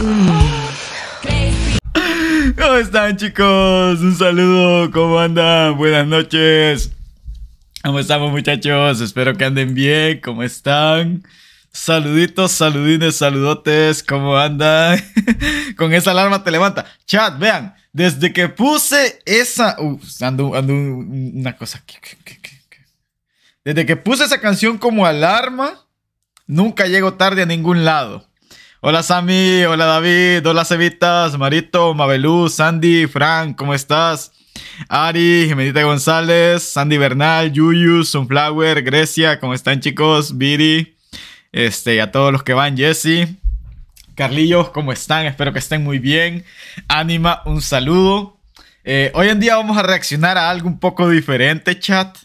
Mm. ¿Cómo están chicos? Un saludo, ¿cómo andan? Buenas noches. ¿Cómo estamos muchachos? Espero que anden bien, ¿cómo están? Saluditos, saludines, saludotes, ¿cómo andan? Con esa alarma te levanta. Chat, vean, desde que puse esa... ando, una cosa aquí. Desde que puse esa canción como alarma, nunca llego tarde a ningún lado. Hola Sammy, hola David, hola Cevitas, Marito, Mabelú, Sandy, Frank, ¿cómo estás? Ari, Jimenita González, Sandy Bernal, Yuyu, Sunflower, Grecia, ¿cómo están chicos? Biri, este, a todos los que van, Jesse, Carlillos, ¿cómo están? Espero que estén muy bien. Anima, un saludo. Eh, hoy en día vamos a reaccionar a algo un poco diferente, chat.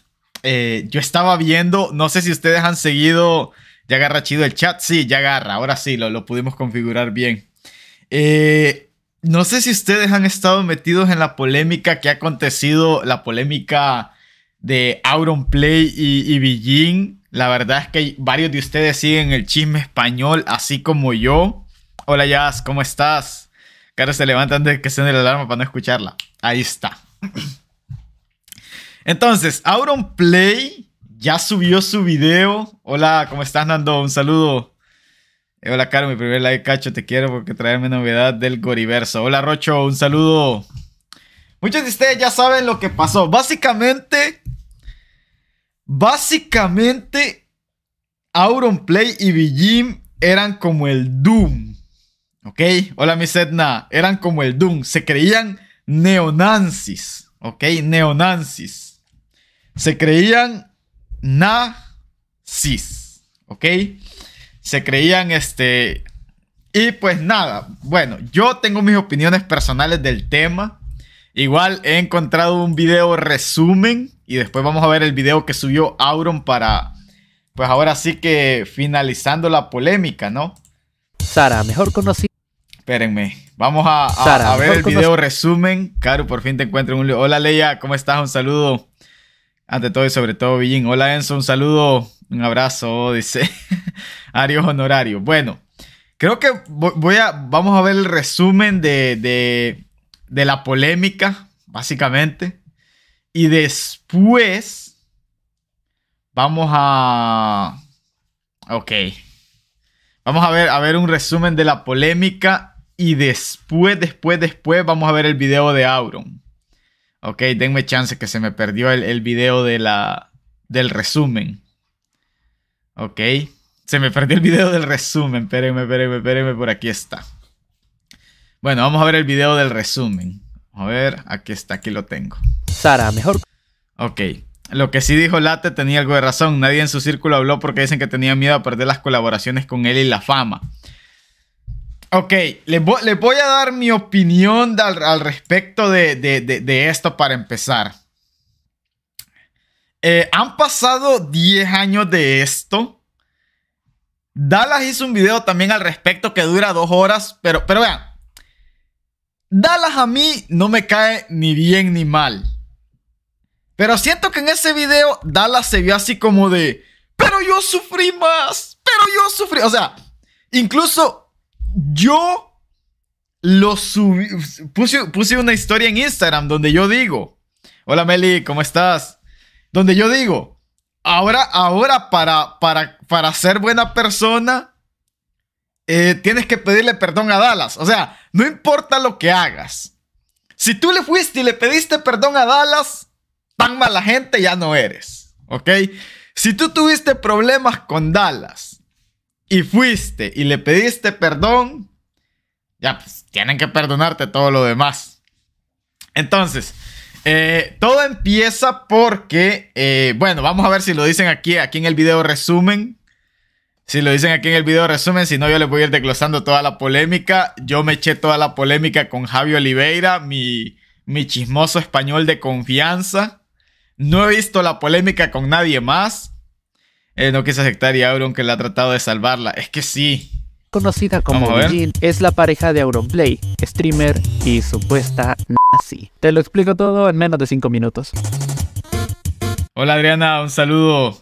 Eh, yo estaba viendo, no sé si ustedes han seguido ya agarra chido el chat. Sí, ya agarra. Ahora sí, lo, lo pudimos configurar bien. Eh, no sé si ustedes han estado metidos en la polémica que ha acontecido, la polémica de Auron Play y, Beijing. La verdad es que varios de ustedes siguen el chisme español, así como yo. Hola Jazz, ¿cómo estás? Cara se levanta antes de que den la alarma para no escucharla. Ahí está. Entonces, Auron Play ya subió su video. Hola, ¿cómo estás, Nando? Un saludo. Eh, hola, Caro, mi primer like, Cacho, te quiero porque traerme novedad del Goriverso. Hola, Rocho, un saludo. Muchos de ustedes ya saben lo que pasó. Básicamente, básicamente, Auron Play y Vijim eran como el Doom. ¿Ok? Hola, mi Edna. Eran como el Doom. Se creían neonansis. ¿Ok? Neonansis. Se creían nazis, ¿ok? Se creían, este, y pues nada, bueno, yo tengo mis opiniones personales del tema. Igual he encontrado un video resumen y después vamos a ver el video que subió Auron para, pues ahora sí que finalizando la polémica, ¿no? Sara, mejor conocido. Espérenme, vamos a, ver el video resumen. Caro, por fin te encuentro un... Hola Leia, ¿cómo estás? Un saludo. Ante todo y sobre todo, Villín. Hola Enzo, un saludo, un abrazo, dice Arios Honorario. Bueno, creo que voy a, vamos a ver el resumen de, de, de la polémica, básicamente. Y después vamos a... Ok. Vamos a ver, a ver un resumen de la polémica y después, después, después vamos a ver el video de Auron. Ok, denme chance que se me perdió el, el video de la, del resumen. Ok, se me perdió el video del resumen. Espérenme, espérenme, espérenme, por aquí está. Bueno, vamos a ver el video del resumen. A ver, aquí está, aquí lo tengo. Sara, mejor. Ok. Lo que sí dijo Late tenía algo de razón. Nadie en su círculo habló porque dicen que tenía miedo a perder las colaboraciones con él y la fama. Ok, les voy, a dar mi opinión al, respecto de, esto para empezar. Eh, han pasado 10 años de esto. Dallas hizo un video también al respecto que dura dos horas, pero, pero vean. Dallas a mí no me cae ni bien ni mal. Pero siento que en ese video Dallas se vio así como de, pero yo sufrí más, pero yo sufrí. O sea, incluso yo lo subí, puse, una historia en Instagram donde yo digo, hola Meli, ¿cómo estás? Donde yo digo, ahora, ahora para, para, para ser buena persona, eh, tienes que pedirle perdón a Dallas. O sea, no importa lo que hagas. Si tú le fuiste y le pediste perdón a Dallas, tan mala gente ya no eres. ¿Ok? Si tú tuviste problemas con Dallas y fuiste y le pediste perdón, ya pues tienen que perdonarte todo lo demás. Entonces, eh, todo empieza porque, eh, bueno, vamos a ver si lo dicen aquí, aquí en el video resumen. Si lo dicen aquí en el video resumen, si no yo les voy a ir desglosando toda la polémica. Yo me eché toda la polémica con Javi Oliveira, mi, mi chismoso español de confianza. No he visto la polémica con nadie más. Eh, no quise aceptar y Auron que la ha tratado de salvarla. Es que sí. Conocida como Jill, es la pareja de Auronplay, streamer y supuesta nazi. Te lo explico todo en menos de 5 minutos. Hola Adriana, un saludo.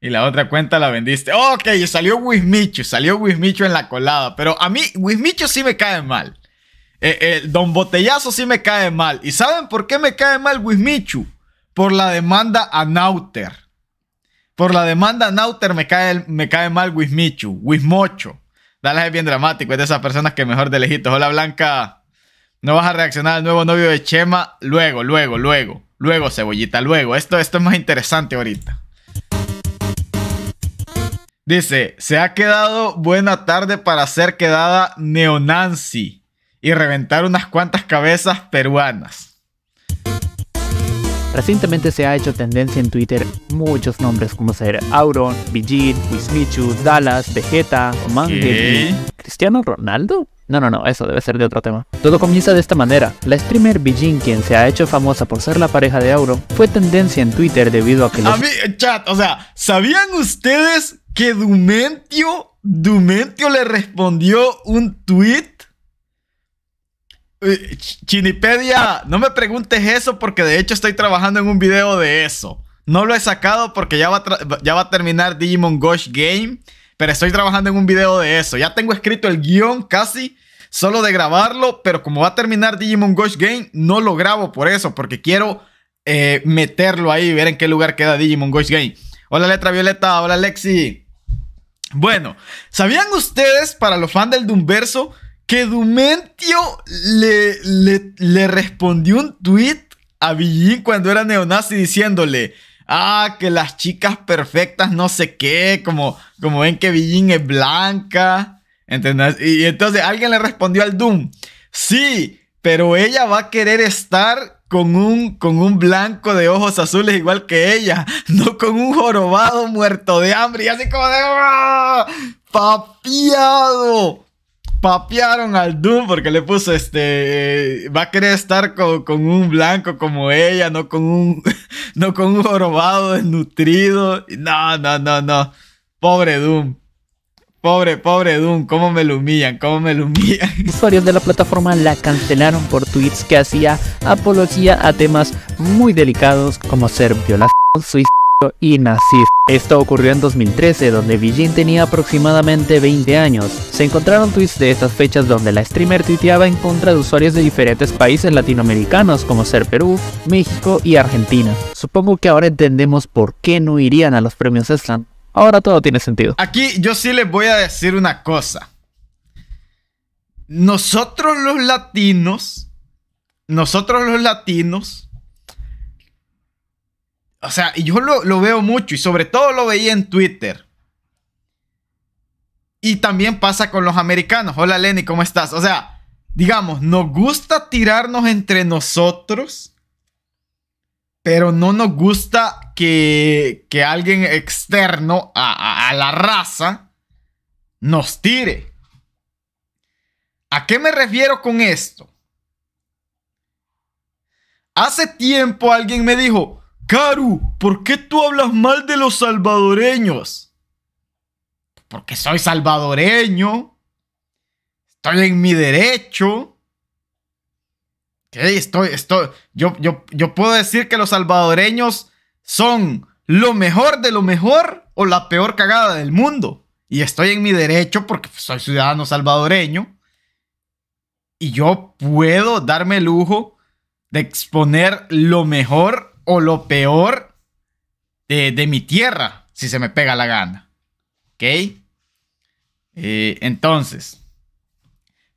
Y la otra cuenta la vendiste. Ok, salió Wismichu, salió Wismichu en la colada. Pero a mí, Wismichu sí me cae mal. Eh, eh, Don Botellazo sí me cae mal. ¿Y saben por qué me cae mal Wismichu? Por la demanda a Nauter. Por la demanda Nauter me cae, me cae mal Wismichu, Wismocho. Dale es bien dramático, es de esas personas que mejor de lejitos. Hola Blanca, no vas a reaccionar al nuevo novio de Chema. Luego, luego, luego, luego, cebollita, luego. Esto, esto es más interesante ahorita. Dice, se ha quedado buena tarde para ser quedada neonancy y reventar unas cuantas cabezas peruanas. Recientemente se ha hecho tendencia en Twitter muchos nombres como ser Auron, Bijin, Wismichu, Dallas, Vegeta, Mangel Cristiano Ronaldo. No, no, no, eso debe ser de otro tema. Todo comienza de esta manera. La streamer Bijin, quien se ha hecho famosa por ser la pareja de Auron, fue tendencia en Twitter debido a que... A mí, eh, chat, o sea, ¿sabían ustedes que Dumentio, Dumentio le respondió un tweet eh, Chinipedia, no me preguntes eso porque de hecho estoy trabajando en un video de eso. No lo he sacado porque ya va, a terminar Digimon Gosh Game, pero estoy trabajando en un video de eso. Ya tengo escrito el guión casi, solo de grabarlo, pero como va a terminar Digimon Gosh Game, no lo grabo por eso, porque quiero eh, meterlo ahí, Y ver en qué lugar queda Digimon Gosh Game. Hola Letra Violeta, hola Lexi. Bueno, ¿sabían ustedes, para los fans del Doomverso, que Dumentio le, le, respondió un tweet a Villín cuando era neonazi diciéndole, ah, que las chicas perfectas no sé qué, como, como ven que Villín es blanca, ¿entendés? Y, entonces alguien le respondió al Doom, sí, pero ella va a querer estar con un, con un blanco de ojos azules igual que ella, no con un jorobado muerto de hambre y así como de... ¡Ah! ¡Papiado! papearon al Doom porque le puso este. Va a querer estar con, un blanco como ella, no con un. No con un jorobado desnutrido. No, no, no, no. Pobre Doom. Pobre, pobre Doom, cómo me lo humillan, cómo me lo humillan. Usuarios de la plataforma la cancelaron por tweets que hacía apología a temas muy delicados como ser violación, suiza y Nasif. Esto ocurrió en 2013, donde Vijin tenía aproximadamente 20 años. Se encontraron tweets de estas fechas donde la streamer tuiteaba en contra de usuarios de diferentes países latinoamericanos como ser Perú, México y Argentina. Supongo que ahora entendemos por qué no irían a los premios Slam. Ahora todo tiene sentido. Aquí yo sí les voy a decir una cosa. Nosotros los latinos, nosotros los latinos, o sea, yo lo, veo mucho y sobre todo lo veía en Twitter. Y también pasa con los americanos. Hola Lenny, ¿cómo estás? O sea, digamos, nos gusta tirarnos entre nosotros, pero no nos gusta que, alguien externo a la raza nos tire. ¿A qué me refiero con esto? Hace tiempo alguien me dijo, Karu, ¿por qué tú hablas mal de los salvadoreños? Porque soy salvadoreño. Estoy en mi derecho. Estoy, estoy. Yo, yo, yo puedo decir que los salvadoreños son lo mejor de lo mejor o la peor cagada del mundo. Y estoy en mi derecho porque soy ciudadano salvadoreño. Y yo puedo darme el lujo de exponer lo mejor o lo peor de, mi tierra, si se me pega la gana. ¿Ok? Eh, entonces,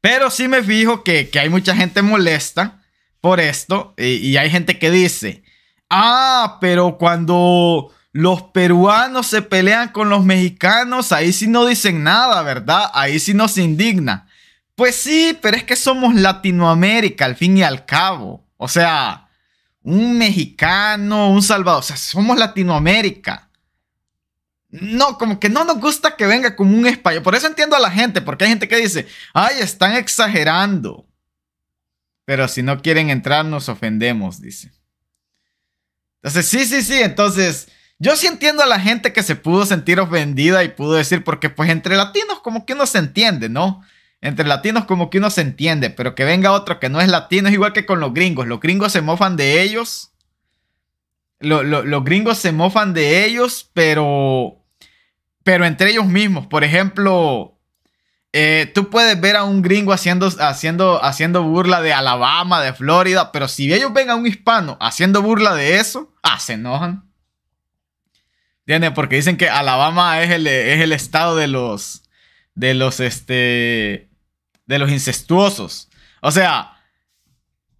pero sí me fijo que, hay mucha gente molesta por esto eh, y hay gente que dice, ah, pero cuando los peruanos se pelean con los mexicanos, ahí sí no dicen nada, ¿verdad? Ahí sí nos indigna. Pues sí, pero es que somos Latinoamérica al fin y al cabo. O sea, un mexicano, un salvador, o sea, somos Latinoamérica. No, como que no nos gusta que venga como un español. Por eso entiendo a la gente, porque hay gente que dice, ay, están exagerando. Pero si no quieren entrar, nos ofendemos, dice. Entonces, sí, sí, sí, entonces, yo sí entiendo a la gente que se pudo sentir ofendida y pudo decir, porque pues entre latinos como que uno se entiende, ¿no? entre latinos como que uno se entiende, pero que venga otro que no es latino es igual que con los gringos. Los gringos se mofan de ellos. los gringos se mofan de ellos, pero, pero entre ellos mismos. Por ejemplo, eh, tú puedes ver a un gringo haciendo, haciendo, haciendo burla de Alabama, de Florida, pero si ellos ven a un hispano haciendo burla de eso, ah, se enojan. ¿Entiendes? Porque dicen que Alabama es el, es el estado de los, de los, este, de los incestuosos. O sea,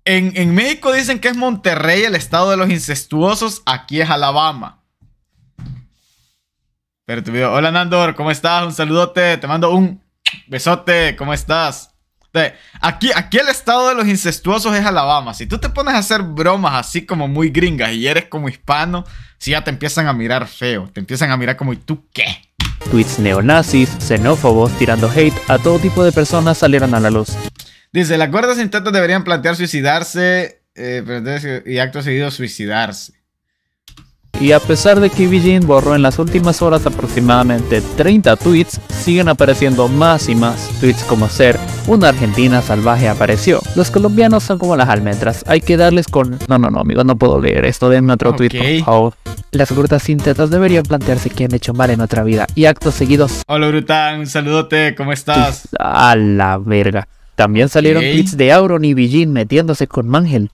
en, México dicen que es Monterrey el estado de los incestuosos, aquí es Alabama. Pero tu video, hola Nando, ¿cómo estás? Un saludote, te mando un besote, ¿cómo estás? Aquí, aquí el estado de los incestuosos es Alabama. Si tú te pones a hacer bromas así como muy gringas y eres como hispano, si ya te empiezan a mirar feo, te empiezan a mirar como, ¿y tú qué? Tweets neonazis, xenófobos, tirando hate a todo tipo de personas salieron a la luz. Dice, las cuerdas intentas deberían plantear suicidarse eh, y acto seguido suicidarse y a pesar de que Beijing borró en las últimas horas aproximadamente 30 tweets, siguen apareciendo más y más tweets como ser una Argentina salvaje apareció. Los colombianos son como las almendras, hay que darles con... No, no, no, amigo, no puedo leer esto, denme otro tweet, Las grutas sin deberían plantearse que han hecho mal en otra vida y actos seguidos. Hola Brután, saludote, ¿cómo estás? A la verga. También salieron tweets de Auron y Beijing metiéndose con Mangel.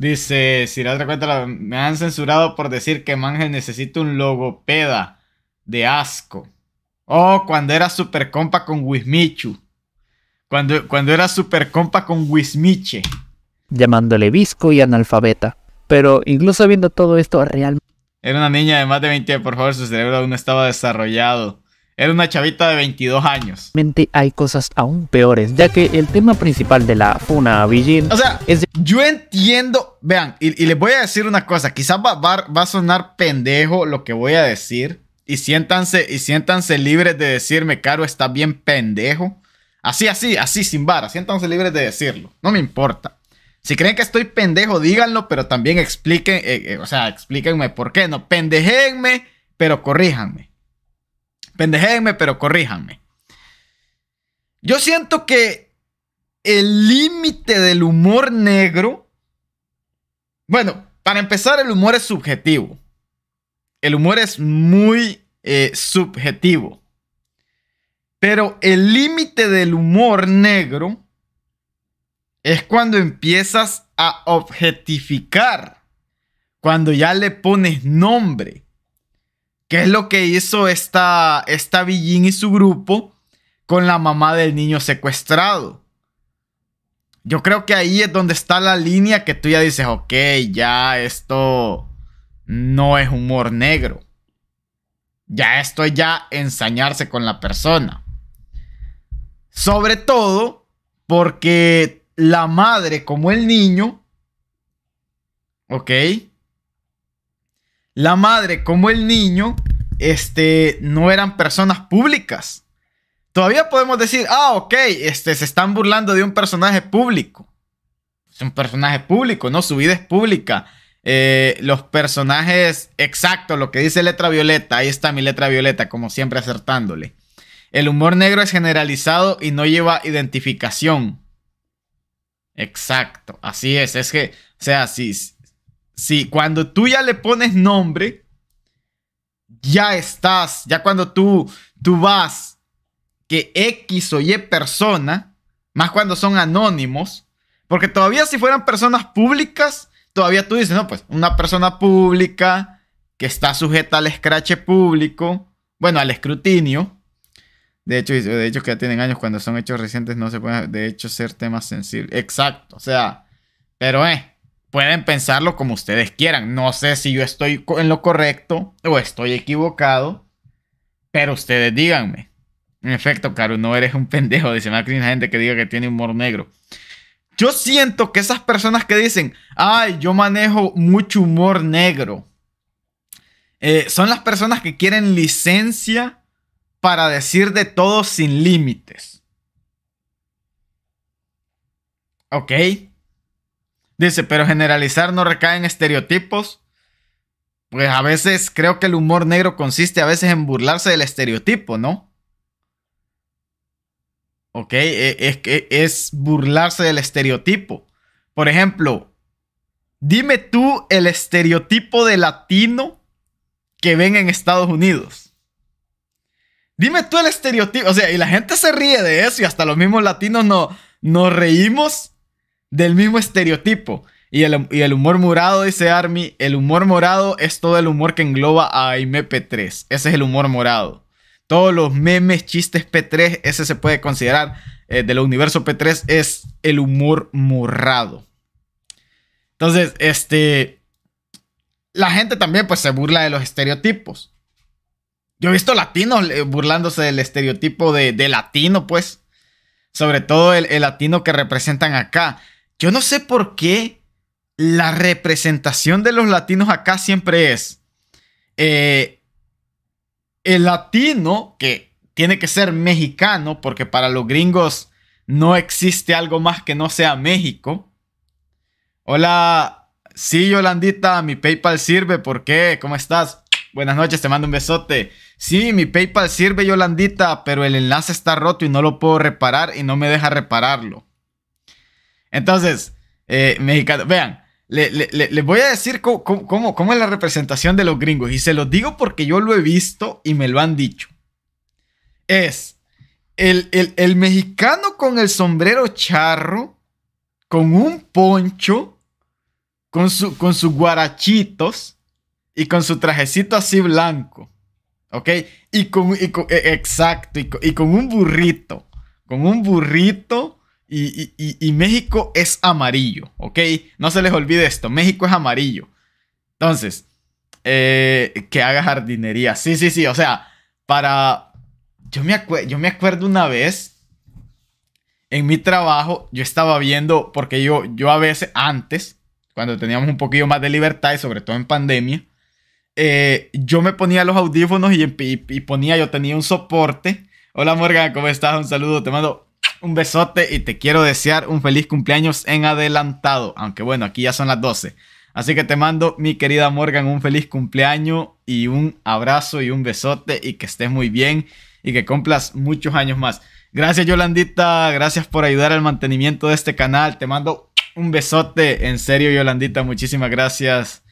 Dice, si la otra cuenta me han censurado por decir que Mangel necesita un logopeda de asco. Oh, cuando era super compa con Wismichu. Cuando, cuando era super compa con Wismiche. Llamándole visco y analfabeta. Pero incluso viendo todo esto, realmente... Era una niña de más de 20, por favor, su cerebro aún no estaba desarrollado. Era una chavita de 22 años. Hay cosas aún peores, ya que el tema principal de la Funa villín... O sea, es yo entiendo. Vean, y, les voy a decir una cosa. Quizás va, a sonar pendejo lo que voy a decir. Y siéntanse, y siéntanse libres de decirme, Caro, está bien pendejo. Así, así, así, sin vara. Siéntanse libres de decirlo. No me importa. Si creen que estoy pendejo, díganlo, pero también expliquen, eh, eh, o sea, explíquenme por qué no. Pendejenme, pero corríjanme. Pendejéenme, pero corríjanme. Yo siento que el límite del humor negro. Bueno, para empezar, el humor es subjetivo. El humor es muy eh, subjetivo. Pero el límite del humor negro es cuando empiezas a objetificar, cuando ya le pones nombre, ¿Qué es lo que hizo esta, esta y su grupo con la mamá del niño secuestrado? Yo creo que ahí es donde está la línea que tú ya dices, ok, ya esto no es humor negro. Ya esto es ya ensañarse con la persona. Sobre todo porque la madre como el niño, ok, la madre como el niño este, no eran personas públicas. Todavía podemos decir, ah, ok, este, se están burlando de un personaje público. Es un personaje público, ¿no? Su vida es pública. Eh, los personajes, exacto, lo que dice letra violeta, ahí está mi letra violeta, como siempre acertándole. El humor negro es generalizado y no lleva identificación. Exacto, así es, es que, o sea, si, Sí, cuando tú ya le pones nombre, ya estás, ya cuando tú, tú vas que X o Y persona, más cuando son anónimos, porque todavía si fueran personas públicas, todavía tú dices, no, pues una persona pública que está sujeta al escrache público, bueno, al escrutinio. De hecho, de hecho que ya tienen años cuando son hechos recientes no se pueden, de hecho, ser temas sensibles. Exacto, o sea, pero eh, pueden pensarlo como ustedes quieran. No sé si yo estoy en lo correcto o estoy equivocado, pero ustedes díganme. En efecto, Caro, no eres un pendejo, dice Macri, gente que diga que tiene humor negro. Yo siento que esas personas que dicen, ay, yo manejo mucho humor negro, eh, son las personas que quieren licencia para decir de todo sin límites. ¿Ok? Dice, pero generalizar no recae en estereotipos. Pues a veces creo que el humor negro consiste a veces en burlarse del estereotipo, ¿no? Ok, e, es, es burlarse del estereotipo. Por ejemplo, dime tú el estereotipo de latino que ven en Estados Unidos. Dime tú el estereotipo, o sea, y la gente se ríe de eso y hasta los mismos latinos no, nos reímos del mismo estereotipo. Y el, humor morado, dice Army, el humor morado es todo el humor que engloba a p 3 Ese es el humor morado. Todos los memes, chistes P3, ese se puede considerar eh, del universo P3, es el humor morrado Entonces, este. La gente también, pues, se burla de los estereotipos. Yo he visto latinos eh, burlándose del estereotipo de, de latino, pues. Sobre todo el latino que representan acá. Yo no sé por qué la representación de los latinos acá siempre es eh, el latino, que tiene que ser mexicano, porque para los gringos no existe algo más que no sea México. Hola, sí, Yolandita, mi PayPal sirve, ¿por qué? ¿Cómo estás? Buenas noches, te mando un besote. Sí, mi PayPal sirve, Yolandita, pero el enlace está roto y no lo puedo reparar y no me deja repararlo. Entonces, eh, mexicano, vean, les voy a decir cómo, cómo, es la representación de los gringos. Y se los digo porque yo lo he visto y me lo han dicho. Es el, mexicano con el sombrero charro, con un poncho, con, su, con sus guarachitos y con su trajecito así blanco. ¿Ok? Y con, e, exacto, y con un burrito. Con un burrito y, México es amarillo, ¿ok? No se les olvide esto, México es amarillo. Entonces, eh, que haga jardinería. Sí, sí, sí, o sea, para... Yo me, yo me acuerdo una vez, en mi trabajo, yo estaba viendo, porque yo, yo a veces antes, cuando teníamos un poquito más de libertad y sobre todo en pandemia, eh, yo me ponía los audífonos y, y ponía, yo tenía un soporte. Hola Morgan, ¿cómo estás? Un saludo, te mando un besote y te quiero desear un feliz cumpleaños en adelantado. Aunque bueno, aquí ya son las 12. Así que te mando, mi querida Morgan, un feliz cumpleaños y un abrazo y un besote y que estés muy bien y que cumplas muchos años más. Gracias Yolandita, gracias por ayudar al mantenimiento de este canal. Te mando un besote, en serio Yolandita, muchísimas gracias.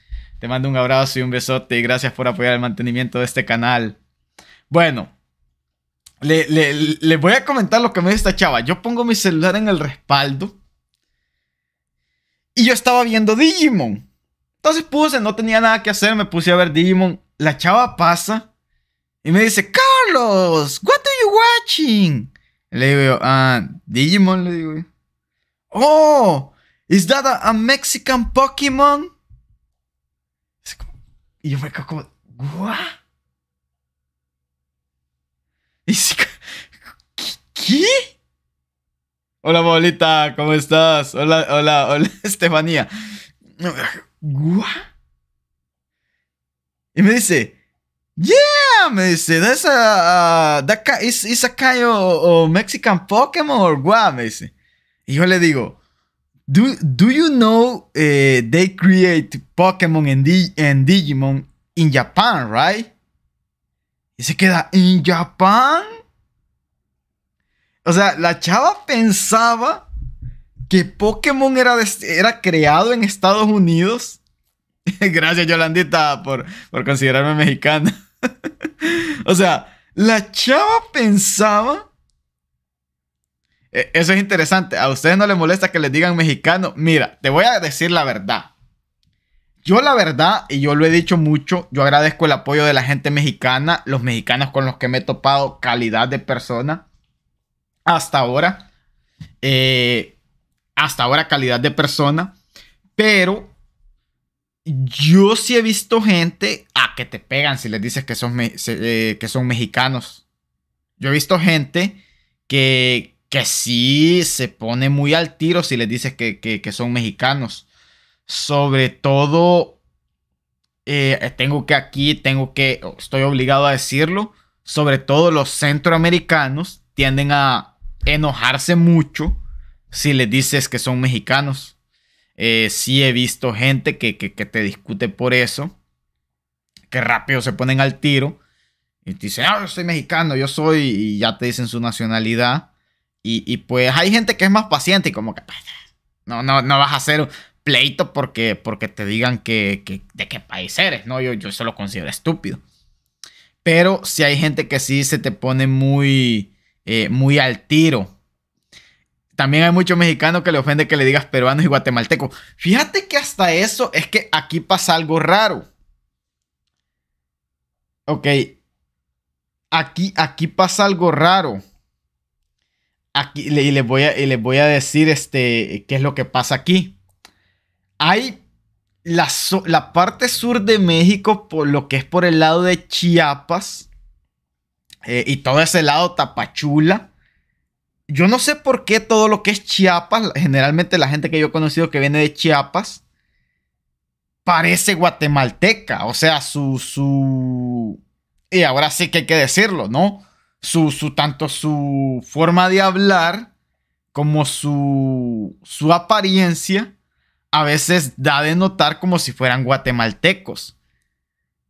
Te mando un abrazo y un besote y gracias por apoyar el mantenimiento de este canal. Bueno, le, voy a comentar lo que me dice esta chava. Yo pongo mi celular en el respaldo. Y yo estaba viendo Digimon. Entonces puse, no tenía nada que hacer, me puse a ver Digimon. La chava pasa y me dice, Carlos, what are you watching? Le digo, ah, Digimon, le digo. Oh, is that a, Mexican Pokemon? Y yo me quedo como, ¿what? ¿qué? Hola, bolita, ¿cómo estás? Hola, hola, hola, Estefanía. Y me dice, yeah, me dice, that's a, uh, that Mexican Pokemon or Me dice. Y yo le digo, do, you know eh, they create Pokemon and Digimon in Japan, right? Y se queda, ¿en Japón? O sea, la chava pensaba que Pokémon era, era creado en Estados Unidos. Gracias, Yolandita, por, por considerarme mexicana. o sea, la chava pensaba. E, eso es interesante. A ustedes no les molesta que les digan mexicano. Mira, te voy a decir la verdad. Yo la verdad, y yo lo he dicho mucho, yo agradezco el apoyo de la gente mexicana, los mexicanos con los que me he topado, calidad de persona, hasta ahora, eh, hasta ahora calidad de persona, pero yo sí he visto gente a que te pegan si les dices que son, eh, que son mexicanos. Yo he visto gente que, que sí se pone muy al tiro si les dices que, que son mexicanos sobre todo, eh, tengo que aquí, tengo que, estoy obligado a decirlo, sobre todo los centroamericanos tienden a enojarse mucho si les dices que son mexicanos. Eh, sí he visto gente que, te discute por eso, que rápido se ponen al tiro y te dicen, ah, yo soy mexicano, yo soy, y ya te dicen su nacionalidad. Y, pues hay gente que es más paciente y como que, pues, no, no, no vas a hacer, pleito porque, porque te digan que, de qué país eres, ¿no? Yo, yo eso lo considero estúpido. Pero si hay gente que sí se te pone muy, eh, muy al tiro. También hay mucho mexicanos que le ofende que le digas peruanos y guatemaltecos. Fíjate que hasta eso es que aquí pasa algo raro. Ok. Aquí, aquí pasa algo raro. Aquí, y, les voy a, les voy a decir este, qué es lo que pasa aquí hay la, parte sur de México, por lo que es por el lado de Chiapas eh, y todo ese lado Tapachula. Yo no sé por qué todo lo que es Chiapas, generalmente la gente que yo he conocido que viene de Chiapas, parece guatemalteca. O sea, su, su... Y ahora sí que hay que decirlo, ¿no? Su, su, tanto su forma de hablar como su, su apariencia a veces da de notar como si fueran guatemaltecos.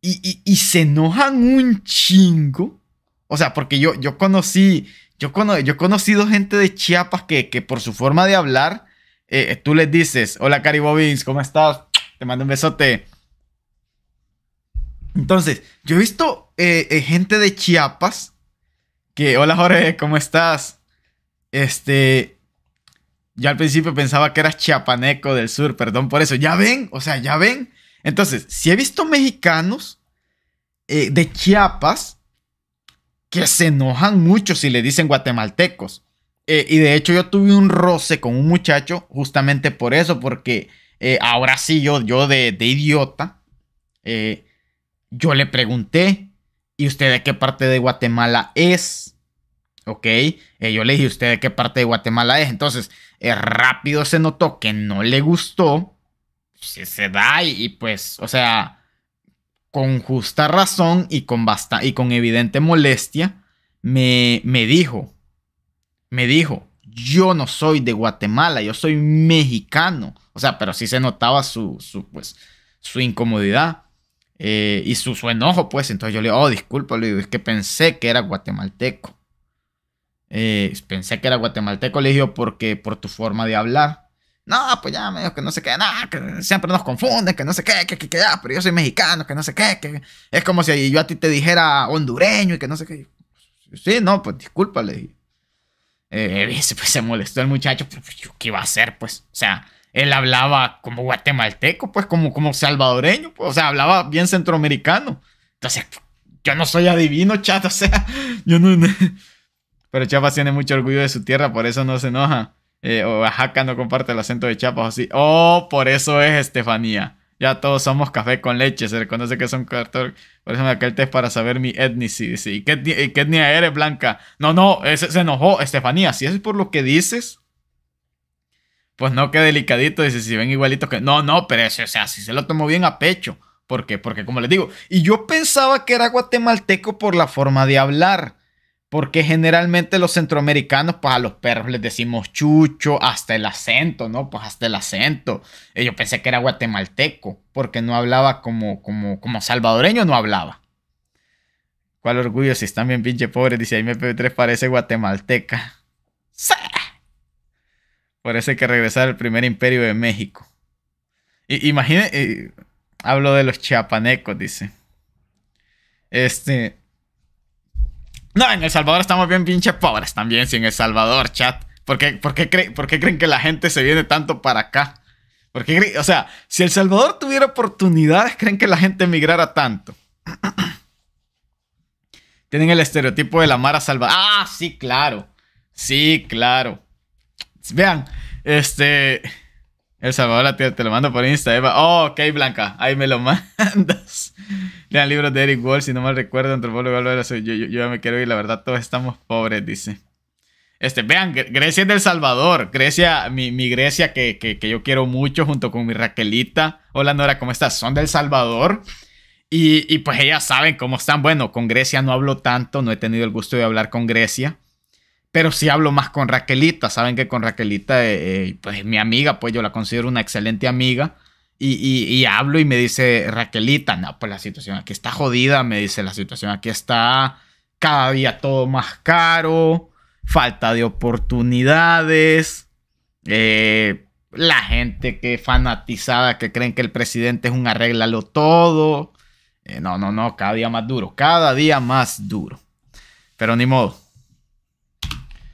Y, se enojan un chingo. O sea, porque yo, yo conocí, yo, yo he conocido gente de Chiapas que, por su forma de hablar, eh, eh, tú les dices, hola Cari Bobbins, ¿cómo estás? Te mando un besote. Entonces, yo he visto eh, gente de Chiapas que, hola Jorge, ¿cómo estás? Este, yo al principio pensaba que eras chiapaneco del sur, perdón por eso. ¿Ya ven? O sea, ¿ya ven? Entonces, si he visto mexicanos eh, de Chiapas que se enojan mucho si le dicen guatemaltecos. Eh, y de hecho yo tuve un roce con un muchacho justamente por eso, porque eh, ahora sí yo, yo de, idiota, yo le pregunté, ¿y usted de qué parte de Guatemala es? ¿Ok? yo le dije, ¿usted de qué parte de Guatemala es? Entonces, eh, rápido se notó que no le gustó, pues, se, se da y, pues, o sea, con justa razón y con, basta y con evidente molestia, me, me dijo, me dijo, yo no soy de Guatemala, yo soy mexicano. O sea, pero sí se notaba su, su pues, su incomodidad eh, y su, su, enojo, pues. Entonces yo le digo, oh, disculpa, le es que pensé que era guatemalteco. Eh, pensé que era guatemalteco, le porque por tu forma de hablar. No, pues ya me que no sé qué, nada, que siempre nos confunden, que no sé qué, que, que, que ah, pero yo soy mexicano, que no sé qué, que es como si yo a ti te dijera hondureño y que no sé qué. Sí, no, pues discúlpale eh, pues se molestó el muchacho, pues, ¿qué iba a hacer? Pues, o sea, él hablaba como guatemalteco, pues como, como salvadoreño, pues, o sea, hablaba bien centroamericano. Entonces, yo no soy adivino, chat, o sea, yo no... Pero Chiapas tiene mucho orgullo de su tierra, por eso no se enoja. Eh, o Oaxaca no comparte el acento de Chiapas o Oh, por eso es Estefanía. Ya todos somos café con leche, se reconoce que son cartón. Por eso me aquel test para saber mi etnicidad. ¿y eh, qué, etnia eres, Blanca? No, no, se enojó. Estefanía, si es por lo que dices, pues no, qué delicadito. Dice, si ven igualitos que. No, no, pero sea, si se lo tomó bien a pecho. Porque, Porque, como les digo, y yo pensaba que era guatemalteco por la forma de hablar. Porque generalmente los centroamericanos, pues a los perros les decimos chucho, hasta el acento, ¿no? Pues hasta el acento. Eh, yo pensé que era guatemalteco, porque no hablaba como, como, como salvadoreño, no hablaba. ¿Cuál orgullo si están bien pinche pobres? Dice, ahí me 3 parece guatemalteca. Parece que regresar al primer imperio de México. Y, imagine, eh, hablo de los chiapanecos, dice. Este, no, en El Salvador estamos bien pinche pobres también, si en El Salvador, chat. ¿Por qué, creen que la gente se viene tanto para acá? Porque, o sea, si El Salvador tuviera oportunidades, creen que la gente emigrara tanto. Tienen el estereotipo de la Mara Salvador. Ah, sí, claro. Sí, claro. Vean, este. El Salvador te, lo mando por Insta, Eva. Oh, ok, Blanca. Ahí me lo mandas. Lean libros de Eric Wall, si no mal recuerdo, antropólogo Yo, yo, yo ya me quiero ir, la verdad, todos estamos pobres, dice. Este, vean, Grecia es del Salvador. Grecia, mi, Grecia que, yo quiero mucho, junto con mi Raquelita. Hola Nora, ¿cómo estás? Son del Salvador. Y, y pues ellas saben cómo están. Bueno, con Grecia no hablo tanto, no he tenido el gusto de hablar con Grecia. Pero si hablo más con Raquelita. Saben que con Raquelita, eh, eh, pues mi amiga, pues yo la considero una excelente amiga. Y, hablo y me dice Raquelita, no, pues la situación aquí está jodida. Me dice la situación aquí está cada día todo más caro, falta de oportunidades. Eh, la gente que fanatizada que creen que el presidente es un arréglalo todo. no, no, no, cada día más duro, cada día más duro. Pero ni modo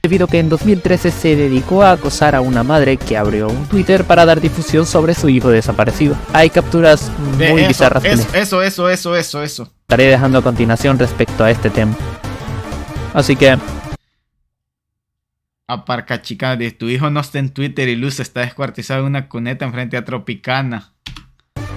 debido que en 2013 se dedicó a acosar a una madre que abrió un Twitter para dar difusión sobre su hijo desaparecido. Hay capturas muy bizarras. Eso, eso, eso, eso, eso, eso. Estaré dejando a continuación respecto a este tema. Así que... Aparca ah, chica, tu hijo no está en Twitter y Luz está descuartizado en una cuneta en frente a Tropicana.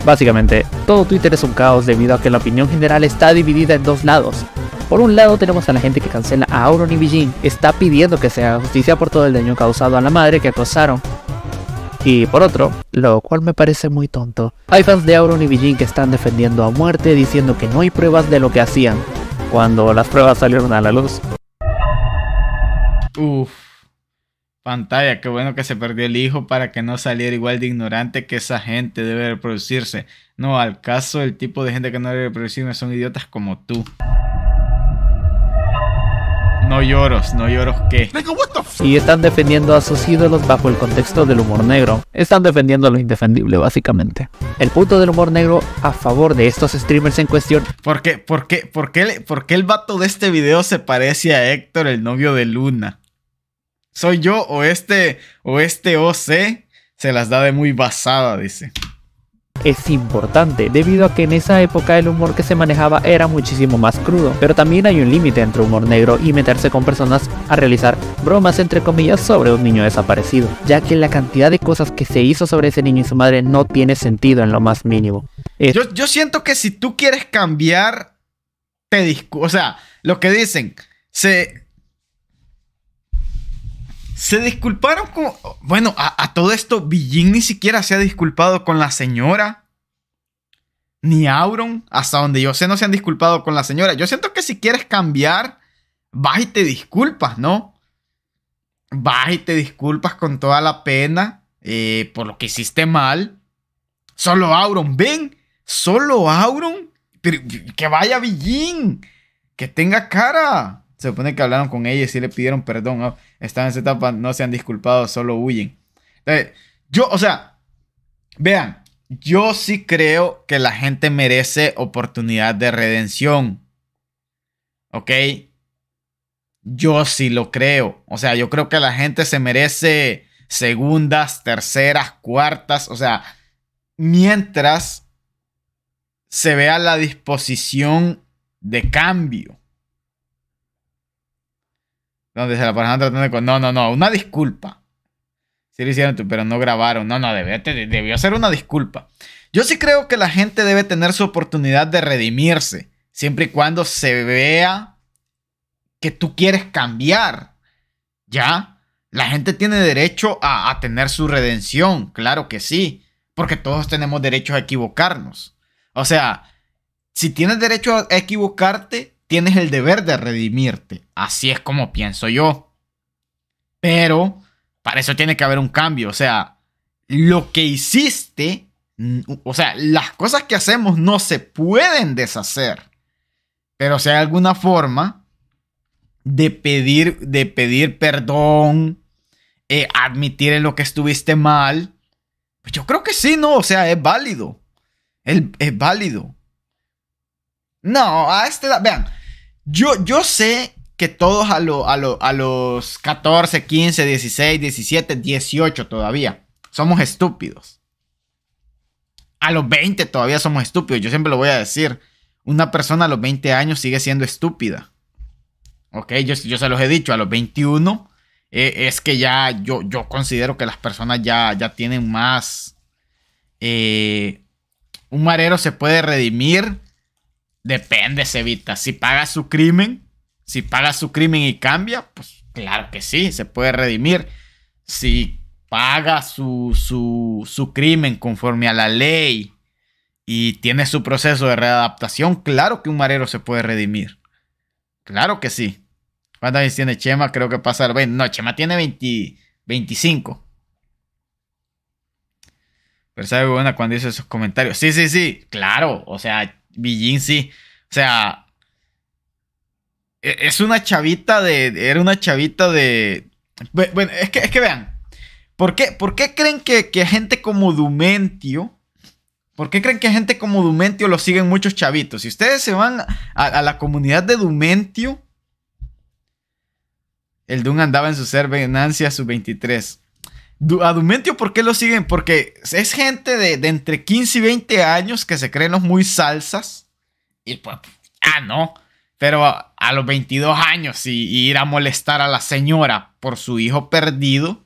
Básicamente, todo Twitter es un caos debido a que la opinión general está dividida en dos lados. Por un lado tenemos a la gente que cancela a Auron y Bijin, está pidiendo que se haga justicia por todo el daño causado a la madre que acosaron. Y por otro, lo cual me parece muy tonto, hay fans de Auron y Bijin que están defendiendo a muerte diciendo que no hay pruebas de lo que hacían, cuando las pruebas salieron a la luz. Uf pantalla. Qué bueno que se perdió el hijo para que no saliera igual de ignorante que esa gente debe reproducirse. No, al caso, el tipo de gente que no debe reproducirme son idiotas como tú. No lloros, no lloros qué. Y están defendiendo a sus ídolos bajo el contexto del humor negro. Están defendiendo lo indefendible, básicamente. El punto del humor negro a favor de estos streamers en cuestión. por qué, por qué, por qué el vato de este video se parece a Héctor, el novio de Luna? soy yo o este, o este OC se las da de muy basada, dice. Es importante, debido a que en esa época el humor que se manejaba era muchísimo más crudo, pero también hay un límite entre humor negro y meterse con personas a realizar bromas entre comillas sobre un niño desaparecido, ya que la cantidad de cosas que se hizo sobre ese niño y su madre no tiene sentido en lo más mínimo. Yo, siento que si tú quieres cambiar, te discu o sea, lo que dicen, se, se disculparon con... Bueno, a, todo esto, Villín ni siquiera se ha disculpado con la señora. Ni Auron, hasta donde yo sé, no se han disculpado con la señora. Yo siento que si quieres cambiar, vas y te disculpas, ¿no? Vas y te disculpas con toda la pena eh, por lo que hiciste mal. Solo Auron, ven, solo Auron. que vaya Villín, que tenga cara. Se supone que hablaron con ella y sí le pidieron perdón. Están en esa etapa, no se han disculpado, solo huyen. yo, o sea, vean, yo sí creo que la gente merece oportunidad de redención. ¿Ok? Yo sí lo creo. O sea, yo creo que la gente se merece segundas, terceras, cuartas. O sea, mientras se vea la disposición de cambio. Donde se la pasaban tratando con. No, no, no, una disculpa. Sí lo hicieron, pero no grabaron. No, no, debió, debió ser una disculpa. Yo sí creo que la gente debe tener su oportunidad de redimirse, siempre y cuando se vea que tú quieres cambiar. ¿Ya? La gente tiene derecho a, a tener su redención, claro que sí, porque todos tenemos derecho a equivocarnos. O sea, si tienes derecho a equivocarte, tienes el deber de redimirte. Así es como pienso yo. Pero para eso tiene que haber un cambio. O sea, lo que hiciste, o sea, las cosas que hacemos no se pueden deshacer. Pero si hay alguna forma de pedir, de pedir perdón, eh, admitir en lo que estuviste mal, pues yo creo que sí, ¿no? O sea, es válido. es, es válido. No, a este edad, vean, yo, sé que todos a, a, los 14, 15, 16, 17, 18 todavía somos estúpidos. A los 20 todavía somos estúpidos. Yo siempre lo voy a decir. Una persona a los 20 años sigue siendo estúpida. Ok, yo, yo se los he dicho. A los 21 eh, es que ya yo, yo considero que las personas ya, ya tienen más... Eh, un marero se puede redimir Depende, Cevita. Si paga su crimen, si paga su crimen y cambia, pues claro que sí, se puede redimir. Si paga su, su, su crimen conforme a la ley y tiene su proceso de readaptación, claro que un marero se puede redimir. Claro que sí. ¿Cuántas veces tiene Chema? Creo que pasa el 20. No, Chema tiene 25. Pero sabe buena cuando dice esos comentarios. Sí, sí, sí, claro. O sea, Billin sí. O sea, e, es una chavita de. Era una chavita de. Bueno, es que, es que vean. ¿Por qué, por qué creen que, que, gente como Dumentio. ¿Por qué creen que gente como Dumentio lo siguen muchos chavitos? Si ustedes se van a, la comunidad de Dumentio. El Dun andaba en su ser venancia sus 23 a Dumentio, ¿por qué lo siguen? Porque es gente de, entre 15 y 20 años que se creen los muy salsas. Y pues, ah, no. Pero a, los 22 años y, ir a molestar a la señora por su hijo perdido,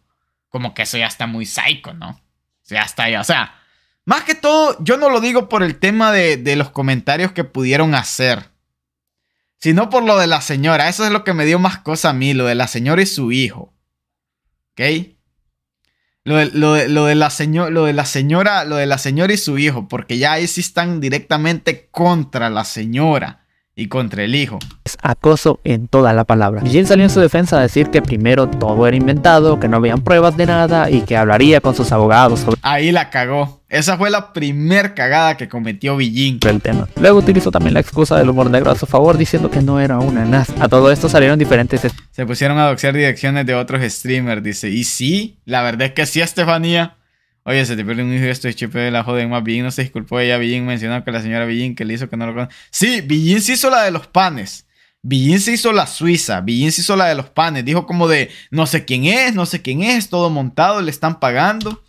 como que eso ya está muy psycho, ¿no? ya O sea, más que todo, yo no lo digo por el tema de, de los comentarios que pudieron hacer, sino por lo de la señora. Eso es lo que me dio más cosa a mí, lo de la señora y su hijo. ¿Ok? Lo de, lo, de, la lo de, la señora, lo de la señora y su hijo, porque ya ahí sí están directamente contra la señora y contra el hijo. Es acoso en toda la palabra. Jin salió en su defensa a decir que primero todo era inventado, que no habían pruebas de nada y que hablaría con sus abogados sobre... Ahí la cagó. Esa fue la primer cagada que cometió Villín. Luego utilizó también la excusa del humor negro a su favor diciendo que no era una NAS. A todo esto salieron diferentes... Se pusieron a doxear direcciones de otros streamers, dice. Y sí, la verdad es que sí, Estefanía. Oye, se te pierde un hijo esto es chip de la joven más. Villín no se disculpó ella. Villín mencionó que la señora Villín que le hizo que no lo con... Sí, Villín se hizo la de los panes. Villín se hizo la suiza. Villín se hizo la de los panes. Dijo como de no sé quién es, no sé quién es, todo montado, le están pagando